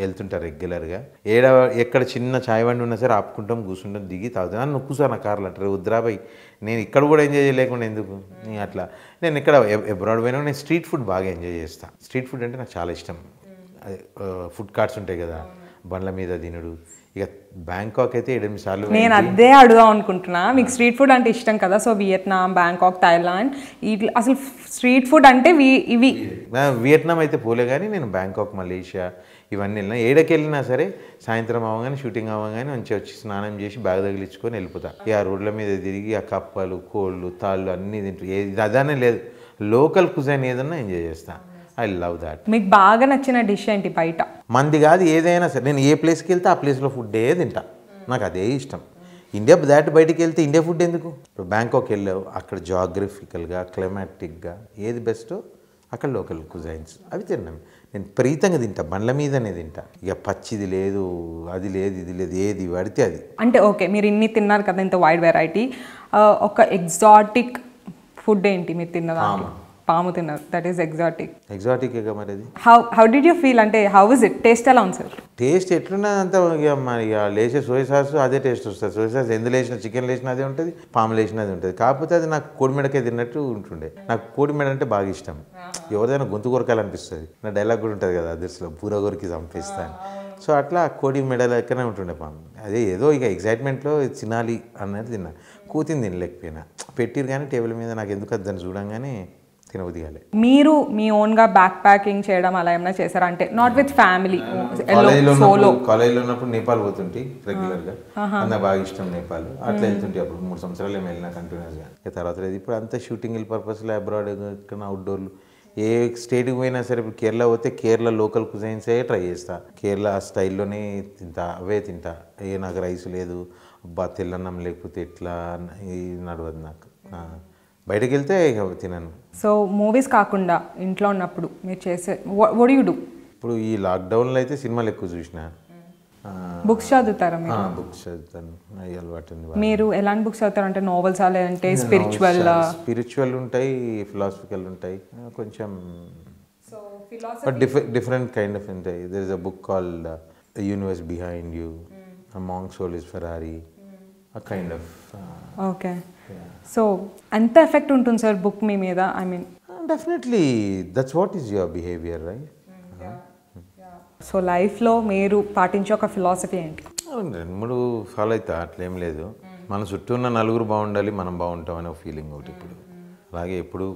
వెళ్తుంటా రెగ్యులర్గా ఏడ ఎక్కడ చిన్న ఛాయ్ బండి ఉన్నా సరే ఆపుకుంటాం కూర్చుంటాం దిగి తాగుతాం అని నొక్కుసారి నా కార్లు అంటారు వద్దురాబాయ్ నేను ఇక్కడ కూడా ఎంజాయ్ చేయలేకుండా ఎందుకు అట్లా నేను ఇక్కడ ఎబ్రాడ్ పోయినా నేను స్ట్రీట్ ఫుడ్ బాగా ఎంజాయ్ చేస్తాను స్ట్రీట్ ఫుడ్ అంటే నాకు చాలా ఇష్టం ఫుడ్ కార్ట్స్ ఉంటాయి కదా బండ్ల మీద తినడు ఇక బ్యాంకాక్ అయితే ఎనిమిది సార్లు నేను అదే అడుగుదాం అనుకుంటున్నా మీకు స్ట్రీట్ ఫుడ్ అంటే ఇష్టం కదా సో వియత్నాం బ్యాంకాక్ థాయిలాండ్ ఇట్లా అసలు స్ట్రీట్ ఫుడ్ అంటే ఇవి వియత్నాం అయితే పోలే కానీ నేను బ్యాంకాక్ మలేషియా ఇవన్నీ వెళ్ళినా ఏడకి వెళ్ళినా సరే సాయంత్రం అవ్వగానే షూటింగ్ అవ్వగానే మంచిగా వచ్చి స్నానం చేసి బ్యాగ్ తగిలించుకొని వెళ్ళిపోతా ఇక ఆ రోడ్ల మీద తిరిగి ఆ కప్పలు కోళ్ళు తాళ్ళు అన్నీ తింటారు ఏది అదనే లేదు లోకల్ కుజైన్ ఏదన్నా ఎంజాయ్ చేస్తాను ఐ లవ్ దాట్ మీకు బాగా నచ్చిన డిష్ ఏంటి బయట మంది కాదు ఏదైనా సరే నేను ఏ ప్లేస్కి వెళ్తే ఆ ప్లేస్లో ఫుడ్డే తింటా నాకు అదే ఇష్టం ఇండియా దాట్ బయటికి వెళ్తే ఇండియా ఫుడ్ ఎందుకు ఇప్పుడు బ్యాంకాక్ వెళ్ళావు అక్కడ జాగ్రఫికల్గా క్లైమాటిక్గా ఏది బెస్టో అక్కడ లోకల్ కుజైన్స్ అవి తిన్నాం నేను ప్రీతంగా తింటా బండ్ల మీదనే తింటా ఇక పచ్చిది లేదు అది లేదు ఇది లేదు ఏది పడితే అది అంటే ఓకే మీరు ఇన్ని తిన్నారు కదా ఇంత వైడ్ వెరైటీ ఒక ఎగ్జాటిక్ ఫుడ్ ఏంటి మీరు తిన్నదా పాము తిన్నారు దట్ ఈస్ ఎగ్జాటిక్ ఎగ్జాటిక్ మరి how how did you feel అంటే హౌ ఇస్ ఇట్ టేస్ట్ ఎలా ఉంది సార్ టేస్ట్ ఎట్లున్నదంత ఇక లేచే సోయా సాస్ అదే టేస్ట్ వస్తుంది సోయా సాస్ ఎందు లేచిన చికెన్ లేచిన అదే ఉంటుంది పాము లేచిన అదే ఉంటుంది కాకపోతే అది నాకు కోడిమెడకే తిన్నట్టు ఉంటుండే నాకు కోడిమెడ అంటే బాగా ఇష్టం ఎవరిదైనా గొంతు కొరకాలనిపిస్తుంది నా డైలాగ్ కూడా ఉంటుంది కదా దర్శలో పూర కొరికి చంపిస్తాను సో అట్లా కోడి మెడ ఎక్కడనే ఉంటుండే పాము అదే ఏదో ఇక ఎగ్జైట్మెంట్లో తినాలి అన్నట్టు తిన్నా కూతిని తినలేకపోయినా పెట్టిరు కానీ టేబుల్ మీద నాకు ఎందుకు దాన్ని చూడంగానే తినవద్దు మీరు మీ ఓన్గా బ్యాక్ ప్యాకింగ్ చేయడం అలా ఏమైనా చేశారా అంటే నాట్ విత్ ఫ్యామిలీ సోలో కాలేజీలో ఉన్నప్పుడు నేపాల్ పోతుంటే రెగ్యులర్గా అంత బాగా ఇష్టం నేపాల్ అట్లా వెళ్తుంటే అప్పుడు మూడు సంవత్సరాలు ఏమి వెళ్ళినా కంటిన్యూస్గా తర్వాత లేదు ఇప్పుడు అంతా షూటింగ్ లో అబ్రాడ్ ఎక్కడికైనా అవుట్డోర్లు ఏ స్టేట్కి పోయినా సరే ఇప్పుడు కేరళ పోతే కేరళ లోకల్ కుజైన్సే ట్రై చేస్తా కేరళ స్టైల్లోనే తింటా అవే తింటా ఏ నాకు రైస్ లేదు అబ్బా తెల్లన్నం లేకపోతే ఎట్లా నడవదు నాకు బయటకి వెళ్తే తినను సో మూవీస్ కాకుండా ఇంట్లో ఉన్నప్పుడు మీరు చేసే ఒడియుడు డూ ఇప్పుడు ఈ లాక్డౌన్లో అయితే సినిమాలు ఎక్కువ చూసిన బుక్స్ చదువుతారా బుక్స్ చదువుతాను అలవాటు ఉంది మీరు ఎలాంటి బుక్స్ చదువుతారు అంటే నోవెల్స్ అంటే స్పిరిచువల్ స్పిరిచువల్ ఉంటాయి ఫిలాసఫికల్ ఉంటాయి కొంచెం డిఫరెంట్ కైండ్ ఆఫ్ ఉంటాయి there is a book the universe behind you monk sold his Ferrari kind of okay so అంత ఎఫెక్ట్ ఉంటుంది సార్ బుక్ మీ మీద I mean definitely that's what is your behaviour right so లైఫ్లో మీరు పాటించే ఒక philosophy ఏంటి రెండు మూడు ఫాలో అవుతా అట్లేం లేదు hmm. మన చుట్టూ ఉన్న నలుగురు బాగుండాలి మనం బాగుంటాం అనే ఫీలింగ్ ఒకటి hmm, ఇప్పుడు hmm. అలాగే ఎప్పుడు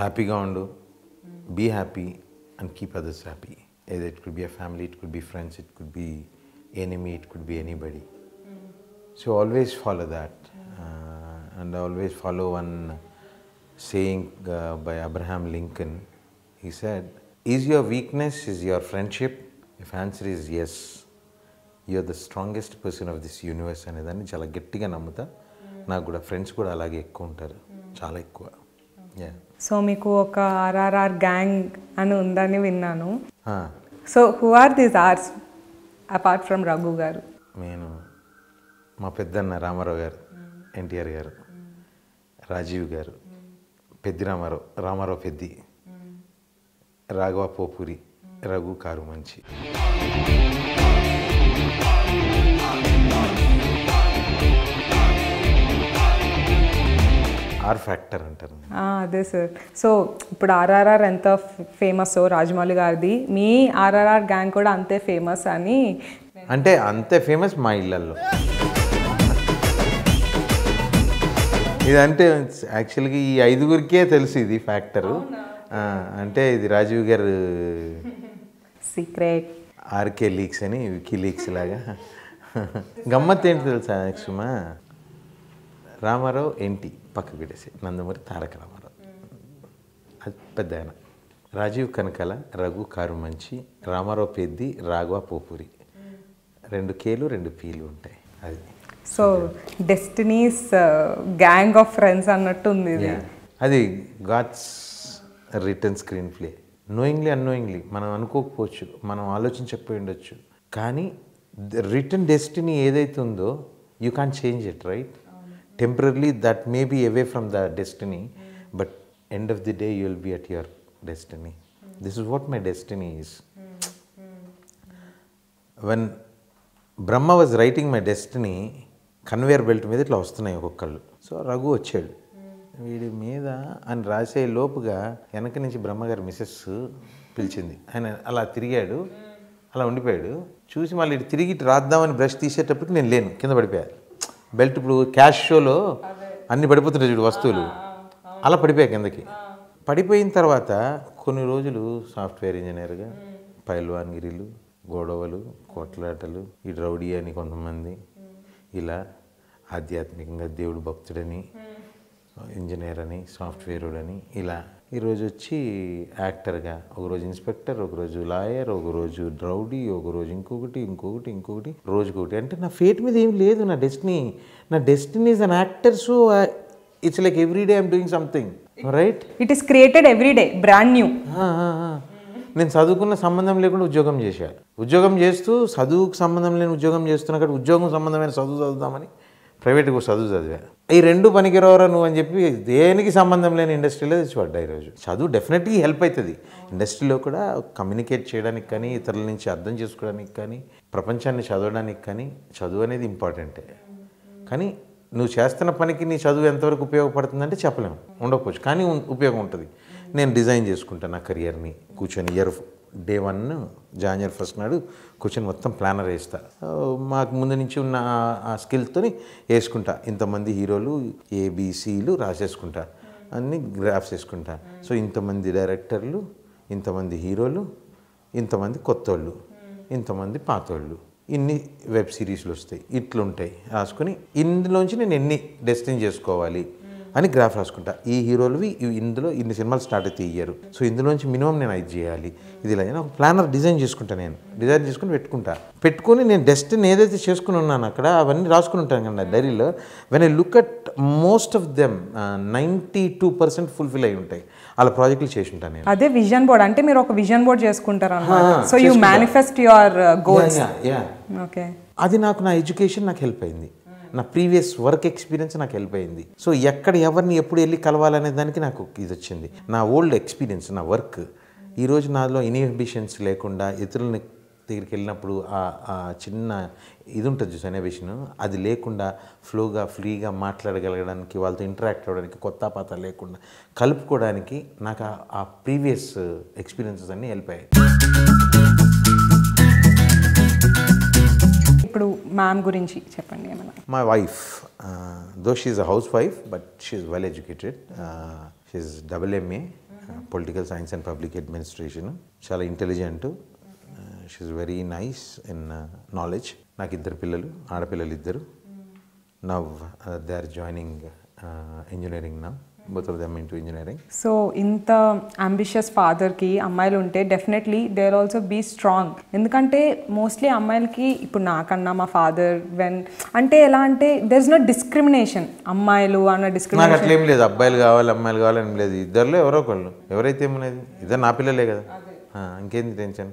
హ్యాపీగా ఉండు be happy and keep others happy ఏదో it could be a family it could be friends it could be enemy it could be anybody so always follow that and always follow one saying by Abraham Lincoln he said is your weakness is your friendship if answer is yes you're the strongest person of this universe అనేదాన్ని చాలా గట్టిగా నమ్ముతా hmm. నాకు కూడా friends కూడా అలాగే ఎక్కువ ఉంటారు hmm. చాలా ఎక్కువ సో మీకు ఒక ఆర్ఆర్ఆర్ గ్యాంగ్ అని ఉందని విన్నాను సో హూ ఆర్ దిస్ ఆర్స్ అపార్ట్ ఫ్రమ్ రఘు గారు నేను మా పెద్దన్న రామారావు గారు hmm. ఎన్టీఆర్ గారు రాజీవ్ గారు పెద్ది రామారావు రామారావు పెద్ది రాఘవ పోపురి రఘు కారు మంచి ఆర్ ఫ్యాక్టర్ అంటారు అదే సార్ సో ఇప్పుడు ఆర్ఆర్ఆర్ ఎంత ఫేమస్ రాజమౌళి గారిది మీ ఆర్ఆర్ఆర్ గ్యాంగ్ కూడా అంతే ఫేమస్ అని అంటే అంతే ఫేమస్ మా ఇళ్ళల్లో ఇదంటే యాక్చువల్గా ఈ ఐదుగురికే తెలుసు ఇది ఫ్యాక్టర్ అంటే ఇది Rajiv garu secret RK leaks అని వికీ లీక్స్ లాగా గమ్మత్ ఏంటి తెలుసా నెక్స్ట్మా రామారావు ఎన్టీ పక్కకు పెట్టేసి నందమూరి తారక రామారావు అది పెద్ద ఆయన రాజీవ్ కనకాల రఘు కారు మంచి రామారావు పెద్ది రాఘవ పోపూరి రెండు కేలు రెండు పీలు ఉంటాయి అది so destinies gang of friends అన్నట్టు ఉంది అది gods return screen play knowingly annoyingly మనం అనుకోకపోవచ్చు మనం ఆలోచించకపోయి ఉండొచ్చు కానీ రిటర్న్ డెస్టినీ ఏదైతే ఉందో you can change it right temporary that may be away from the destiny but end of the day you will be at your destiny this is what my destiny is when Brahma was writing my destiny conveyor belt మీద ఇట్లా వస్తున్నాయి ఒక్కొక్కళ్ళు so Raghu వచ్చాడు వీడి మీద అని రాసే లోపుగా వెనక నుంచి బ్రహ్మగారి మిస్సెస్ పిలిచింది ఆయన అలా తిరిగాడు అలా ఉండిపోయాడు చూసి మళ్ళీ ఇటు తిరిగి ఇటు రాద్దామని బ్రష్ తీసేటప్పటికి నేను లేను కింద పడిపోయాను బెల్ట్ ఇప్పుడు క్యాష్ షోలో అన్ని పడిపోతున్నాయి చూడు వస్తువులు అలా పడిపోయా కిందకి పడిపోయిన తర్వాత కొన్ని రోజులు సాఫ్ట్వేర్ ఇంజనీర్గా పైల్వాన్గిరిలు గొడవలు కోట్లాటలు ఈ రౌడీ అని కొంతమంది ఇలా ఆధ్యాత్మికంగా దేవుడు భక్తుడని ఇంజనీర్ అని సాఫ్ట్వేర్ అని ఇలా ఈరోజు వచ్చి యాక్టర్గా ఒకరోజు ఇన్స్పెక్టర్ ఒకరోజు లాయర్ ఒకరోజు డ్రౌడీ ఒకరోజు ఇంకొకటి ఇంకొకటి ఇంకొకటి రోజుకొకటి అంటే నా ఫేట్ మీద ఏం లేదు నా డెస్టినీ నా destiny is an actor so it's like every day I'm doing something right it is created every day brand new నేను చదువుకున్న సంబంధం లేకుండా ఉద్యోగం చేశాను ఉద్యోగం చేస్తూ చదువుకు సంబంధం లేని ఉద్యోగం చేస్తున్నా కాబట్టి ఉద్యోగం సంబంధమైన చదువు చదువుదామని ప్రైవేట్కు చదువు చదివాను ఈ రెండు పనికిరవరా నువ్వు అని చెప్పి దేనికి సంబంధం లేని ఇండస్ట్రీలో తెచ్చిపడ్డా ఈరోజు చదువు డెఫినెట్గా హెల్ప్ అవుతుంది ఇండస్ట్రీలో కూడా కమ్యూనికేట్ చేయడానికి కానీ ఇతరుల నుంచి అర్థం చేసుకోవడానికి కానీ ప్రపంచాన్ని చదవడానికి కానీ చదువు అనేది ఇంపార్టెంటే కానీ నువ్వు చేస్తున్న పనికి నీ చదువు ఎంతవరకు ఉపయోగపడుతుందంటే చెప్పలేము ఉండకపోవచ్చు కానీ ఉపయోగం ఉంటుంది నేను డిజైన్ చేసుకుంటాను నా కెరియర్ని కూర్చొని year day one January first నాడు కూర్చొని మొత్తం ప్లానర్ వేస్తా మాకు ముందు నుంచి ఉన్న ఆ స్కిల్తోని వేసుకుంటా ఇంతమంది హీరోలు ఏబీసీలు రాసేసుకుంటా అన్ని గ్రాఫ్స్ వేసుకుంటా సో ఇంతమంది డైరెక్టర్లు ఇంతమంది హీరోలు ఇంతమంది కొత్తోళ్ళు ఇంతమంది పాతోళ్ళు ఇన్ని వెబ్ సిరీస్లు వస్తాయి ఇట్లుంటాయి రాసుకొని ఇందులోంచి నేను ఎన్ని డెస్టిన్ చేసుకోవాలి అని గ్రాఫ్ రాసుకుంటా ఈ హీరోలువి ఇందులో ఇన్ని సినిమాలు స్టార్ట్ అయితే ఇయ్యారు సో ఇందులోంచి మినిమం నేను ఇది చేయాలి ఇది ఇలా ఒక ప్లానర్ డిజైన్ చేసుకుంటా నేను డిజైన్ చేసుకుని పెట్టుకుంటా పెట్టుకుని నేను డెస్టిన్ ఏదైతే చేసుకుని ఉన్నాను అక్కడ అవన్నీ రాసుకుని ఉంటాను కదా డైరీలో when I look at most of them ninety two percent fulfil అయి ఉంటాయి అలా ప్రాజెక్టులు చేసి ఉంటాను నేను అదే విజన్ బోర్డ్ అంటే మీరు ఒక విజన్ బోర్డ్ చేసుకుంటారు so you manifest your goals yeah okay అది నాకు నా ఎడ్యుకేషన్ నాకు హెల్ప్ అయింది నా ప్రీవియస్ వర్క్ ఎక్స్పీరియన్స్ నాకు వెళ్ళిపోయింది సో ఎక్కడ ఎవరిని ఎప్పుడు వెళ్ళి కలవాలనే దానికి నాకు ఇది వచ్చింది నా ఓల్డ్ ఎక్స్పీరియన్స్ నా వర్క్ ఈరోజు నాలో ఇన్హిబిషన్స్ లేకుండా ఇతరులని దగ్గరికి వెళ్ళినప్పుడు ఆ చిన్న ఇది ఉంటుంది సెనబిషన్ అది లేకుండా ఫ్లోగా ఫ్రీగా మాట్లాడగలగడానికి వాళ్ళతో ఇంటరాక్ట్ అవ్వడానికి కొత్త పాత లేకుండా కలుపుకోవడానికి నాకు ఆ ప్రీవియస్ ఎక్స్పీరియన్సెస్ అన్నీ వెళ్ళిపోయాయి ఇప్పుడు మ్యామ్ గురించి చెప్పండి ఏమన్నా my wife though she a housewife but she well educated she double MA political science and public administration చాలా intelligent she very nice in knowledge నాకు ఇద్దరు పిల్లలు ఆడపిల్లలు ఇద్దరు now they are joining engineering now both of them into engineering so ఇంత ambitious ఫాదర్కి అమ్మాయిలు ఉంటే definitely they are also be strong ఎందుకంటే మోస్ట్లీ అమ్మాయిలకి ఇప్పుడు నాకన్నా మా ఫాదర్ వెన్ అంటే ఎలా అంటే దెర్ ఇస్ నో డిస్క్రిమినేషన్ అమ్మాయిలు అన్న డిస్క్రిమినేషన్ నాకు అట్లేం లేదు అబ్బాయిలు కావాలి అమ్మాయిలు కావాలి ఏం లేదు ఇద్దరులో ఎవరో ఒకళ్ళు ఎవరైతే ఏమనేది ఇద్దరు నా పిల్లలే కదా ఇంకేంది టెన్షన్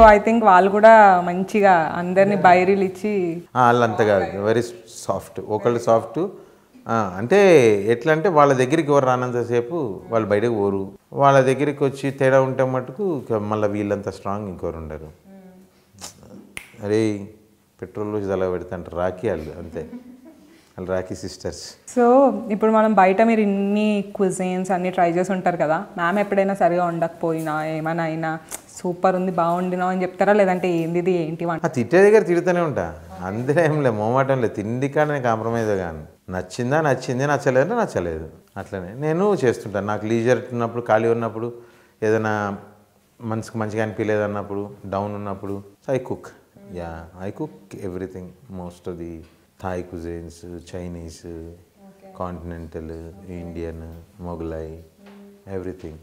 సో ఐ థింక్ వాళ్ళు కూడా మంచిగా అందరిని బైరీలు ఇచ్చి వాళ్ళంతా కాదు వెరీ సాఫ్ట్ ఒకళ్ళు సాఫ్ట్ అంటే ఎట్లా అంటే వాళ్ళ దగ్గరికి ఎవరు రానంతసేపు వాళ్ళు బయటకు పోరు వాళ్ళ దగ్గరికి వచ్చి తేడా ఉంటే మటుకు మళ్ళీ వీళ్ళంతా స్ట్రాంగ్ ఇంకోరు ఉండరు hmm. అరే పెట్రోల్ అలా పెడతాంటారు రాఖీ వాళ్ళు అంతే వాళ్ళు రాఖీ సిస్టర్స్ సో ఇప్పుడు మనం బయట మీరు ఇన్ని క్విజైన్స్ అన్ని ట్రై చేసి ఉంటారు కదా మ్యామ్ ఎప్పుడైనా సరిగా ఉండకపోయినా ఏమైనా అయినా సూపర్ ఉంది బాగుండినావు అని చెప్తారా లేదంటే ఏంది ఇది ఏంటి వంట తిట్టే దగ్గర తిడుతూనే ఉంటా అందులో ఏం లేదు మోమాటం లేదు తిండి కాడనే కాంప్రమైజ్ కాను నచ్చిందా నచ్చింది నచ్చలేదా నచ్చలేదు అట్లనే నేను చేస్తుంటాను నాకు లీజర్ ఉన్నప్పుడు ఖాళీ ఉన్నప్పుడు ఏదైనా మనసుకు మంచిగా అనిపించలేదు అన్నప్పుడు డౌన్ ఉన్నప్పుడు I cook yeah I cook everything most of the Thai cuisines Chinese continental Indian Mughlai everything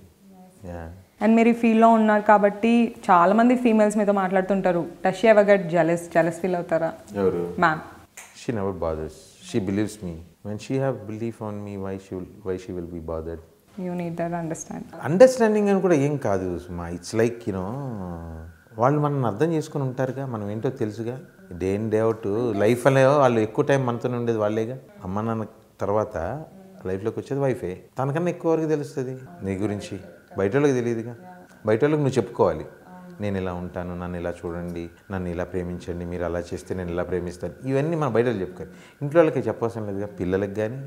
yeah and మీరు ఈ ఫీల్డ్లో ఉన్నారు కాబట్టి చాలా మంది ఫీమేల్స్ మీతో మాట్లాడుతుంటారు టష్ ever get jealous jealous feel అవుతారా ఎవరు ma'am she never bothers she believes me when she have belief on me why she why she will be bothered you need that understand understanding అని కూడా ఏం కాదు మా ఇట్స్ లైక్ యూనో వాళ్ళు మనం అర్థం చేసుకుని ఉంటారుగా మనం ఏంటో తెలుసుగా day in day out life అనేవో వాళ్ళు ఎక్కువ టైం మనతోనే ఉండేది వాళ్ళేగా అమ్మ నాన్న తర్వాత లైఫ్లోకి వచ్చేది వైఫే తనకన్నా ఎక్కువ వరకు తెలుస్తుంది నీ గురించి బయట వాళ్ళకి తెలియదుగా బయట వాళ్ళకి నువ్వు చెప్పుకోవాలి నేను ఇలా ఉంటాను నన్ను ఇలా చూడండి నన్ను ఇలా ప్రేమించండి మీరు అలా చేస్తే నేను ఇలా ప్రేమిస్తాను ఇవన్నీ మనం బయట చెప్పుకోవాలి ఇంట్లో వాళ్ళకి చెప్పవసరం లేదుగా పిల్లలకి కానీ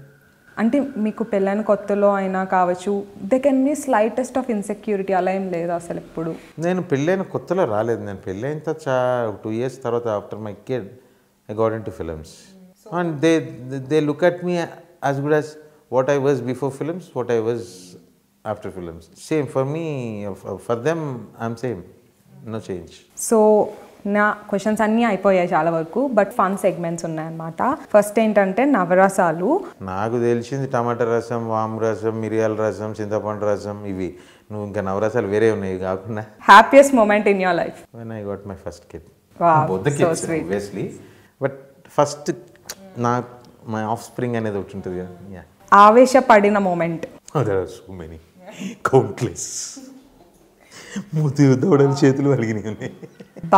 అంటే మీకు పెళ్ళైన కొత్తలో అయినా కావచ్చు they can me slightest of insecurity అలా ఏం లేదు అసలు ఎప్పుడు నేను పెళ్ళైన కొత్తలో రాలేదు నేను పెళ్ళైన చా టూ ఇయర్స్ తర్వాత after my kid I got to films and they they look at me as good as what I was before films what I was after films. Same for me, for them, I'm same. No change. So, నా questions అన్నీ అయిపోయాయి చాలా వరకు but fun segments ఉన్నాయి అన్నమాట first ఏంటంటే నవరసాలు నాకు తెలిసింది టమాటా రసం వాము రసం మిరియాల రసం చింతపండు రసం ఇవి నువ్వు ఇంకా నవరసాలు వేరే ఉన్నాయి కాకుండా happiest moment in your life when I got my first kid obviously but first నా మై ఆఫ్ స్ప్రింగ్ అనేది ఒకటి ఉంటుంది ఆవేశపడిన మూమెంట్ సో మెనీ కౌంట్లెస్ మూతి దూడని చేతులు అలిగినవి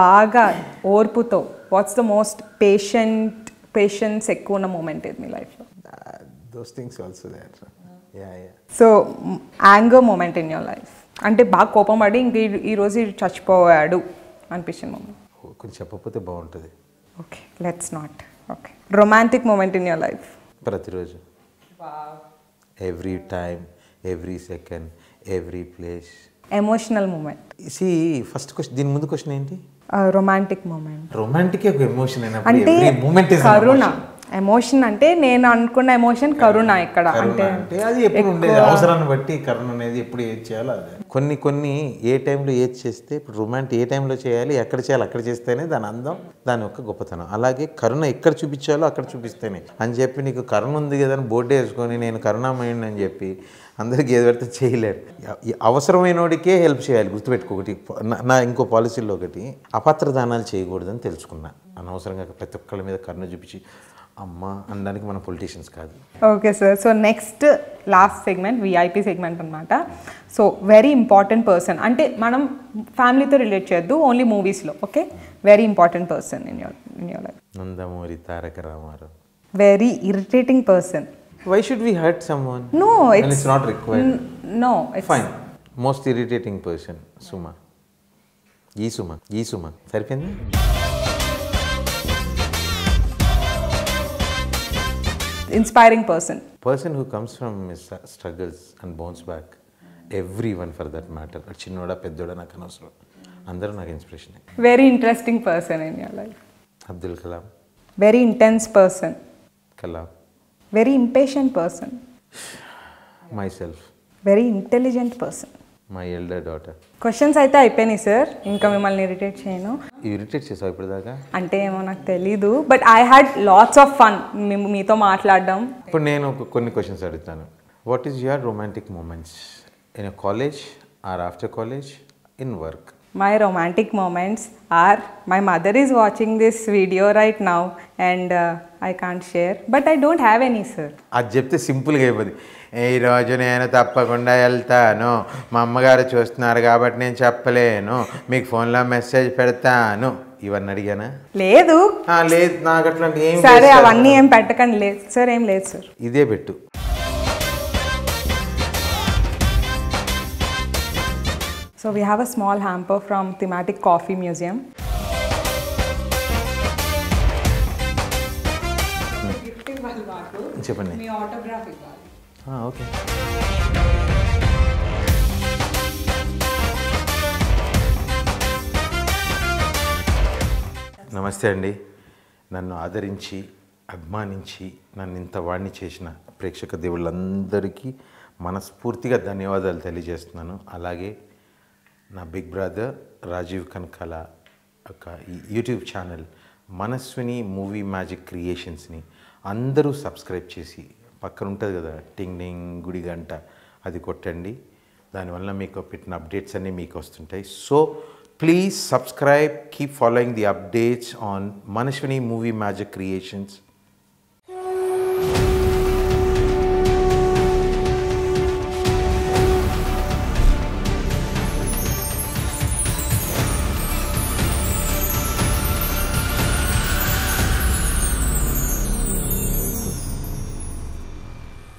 బాగా ఓర్పుతో what's the most patient patience ఎక్కువ ఉన్న మూమెంట్ ఏది మీ లైఫ్లో those things also there so anger moment in your life అంటే బాగా కోపం పడి ఇంక ఈరోజు చచ్చిపోయాడు అనిపించింది మూమెంట్ కొంచెం చెప్పకపోతే బాగుంటుంది okay let's not okay romantic moment in your life ప్రతిరోజు every time every second every place emotional moment see first question దీని ముందు క్వశ్చన్ ఏంటి రొమాంటిక్ మూమెంట్ రొమాంటిక్ ఒక ఎమోషన్ అంటే మూమెంట్ కరుణ ఎమోషన్ అంటే నేను అనుకున్న ఎమోషన్ కరుణ ఇక్కడ అంటే అది ఎప్పుడు ఉండేది అవసరాన్ని బట్టి కరుణ అనేది ఎప్పుడు ఏది చేయాలో కొన్ని కొన్ని ఏ టైంలో ఏది చేస్తే ఇప్పుడు రొమాంటిక్ ఏ టైంలో చేయాలి ఎక్కడ చేయాలి అక్కడ చేస్తేనే దాని అందం దాని యొక్క గొప్పతనం అలాగే కరుణ ఎక్కడ చూపించాలో అక్కడ చూపిస్తేనే అని చెప్పి నీకు కరుణ ఉంది కదా అని బోర్డు వేసుకొని నేను కరుణామయుడిని అని చెప్పి అందరికీ ఏది పెడితే చేయలేరు అవసరమైన వాడికే హెల్ప్ చేయాలి గుర్తుపెట్టుకో ఒకటి నా ఇంకో పాలసీలో ఒకటి అపాత్ర దానాలు చేయకూడదని తెలుసుకున్నా అనవసరంగా ప్రతి ఒక్కళ్ళ మీద కరుణ చూపించి అమ్మ అనడానికి మన పొలిటీషియన్స్ కాదు okay sir so next last segment VIP segment అనమాట సో వెరీ ఇంపార్టెంట్ పర్సన్ అంటే మనం ఫ్యామిలీతో రిలేట్ చేయొద్దు ఓన్లీ మూవీస్లో okay very important person in your in your life Nandamuri Taraka Rama Rao very irritating person Why should we hurt someone? No, it's, and it's not required. No, fine. Most irritating person, Suma. Ye Suma, Ye Suma. Sarpinda? Inspiring person. Person who comes from his struggles and bounce back. Everyone for that matter. Achinoda, Peddoda, Nakanosro. Andaranak inspiration. Very interesting person in your life. Abdul Kalam. Very intense person. Kalam. Very impatient person myself very intelligent person my elder daughter questions అయితే అయిపోయినాయి sir ఇంకా మిమ్మల్ని irritate చేయను irritate చేసావు ఇప్పుడు దాకా అంటే ఏమో నాకు తెలీదు but I had lots of fun మీతో మాట్లాడడం ఇప్పుడు నేను కొన్ని క్వశ్చన్స్ అడుగుతాను what is your romantic moments in college or after college in work my romantic moments are my mother is watching this video right now and I I share but I I don't any sir అది చెప్తే సింపుల్గా అయిపోద్ది ఈ రోజు నేను తప్పకుండా వెళ్తాను మా అమ్మగారు చూస్తున్నారు కాబట్టి నేను చెప్పలేను మీకు ఫోన్లో మెసేజ్ పెడతాను ఇవన్నీ అడిగానా లేదు లేదు నాకు అట్లాంటి సరే అవన్నీ ఏం పెట్టకండి లేదు సార్ ఏం లేదు సార్ ఇదే పెట్టు So we have a small hamper from Thematic Coffee Museum. చెప్పండి మీ ఆటోగ్రాఫ్ ఇవ్వాలి ఓకే ah, నమస్తే అండి నన్ను ఆదరించి అభిమానించి నన్ను ఇంత వాడిని చేసిన ప్రేక్షక దేవుళ్ళందరికీ మనస్ఫూర్తిగా ధన్యవాదాలు తెలియజేస్తున్నాను అలాగే నా బిగ్ బ్రదర్ రాజీవ్ కనకాల ఒక YouTube channel Manaswini movie magic క్రియేషన్స్ని అందరూ సబ్స్క్రైబ్ చేసి పక్కన ఉంటుంది కదా టింగ్ డింగ్ గుడి గంట అది కొట్టండి దానివల్ల మీకు పెట్టిన అప్డేట్స్ అన్నీ మీకు వస్తుంటాయి so please subscribe keep following the updates on Manaswini movie magic creations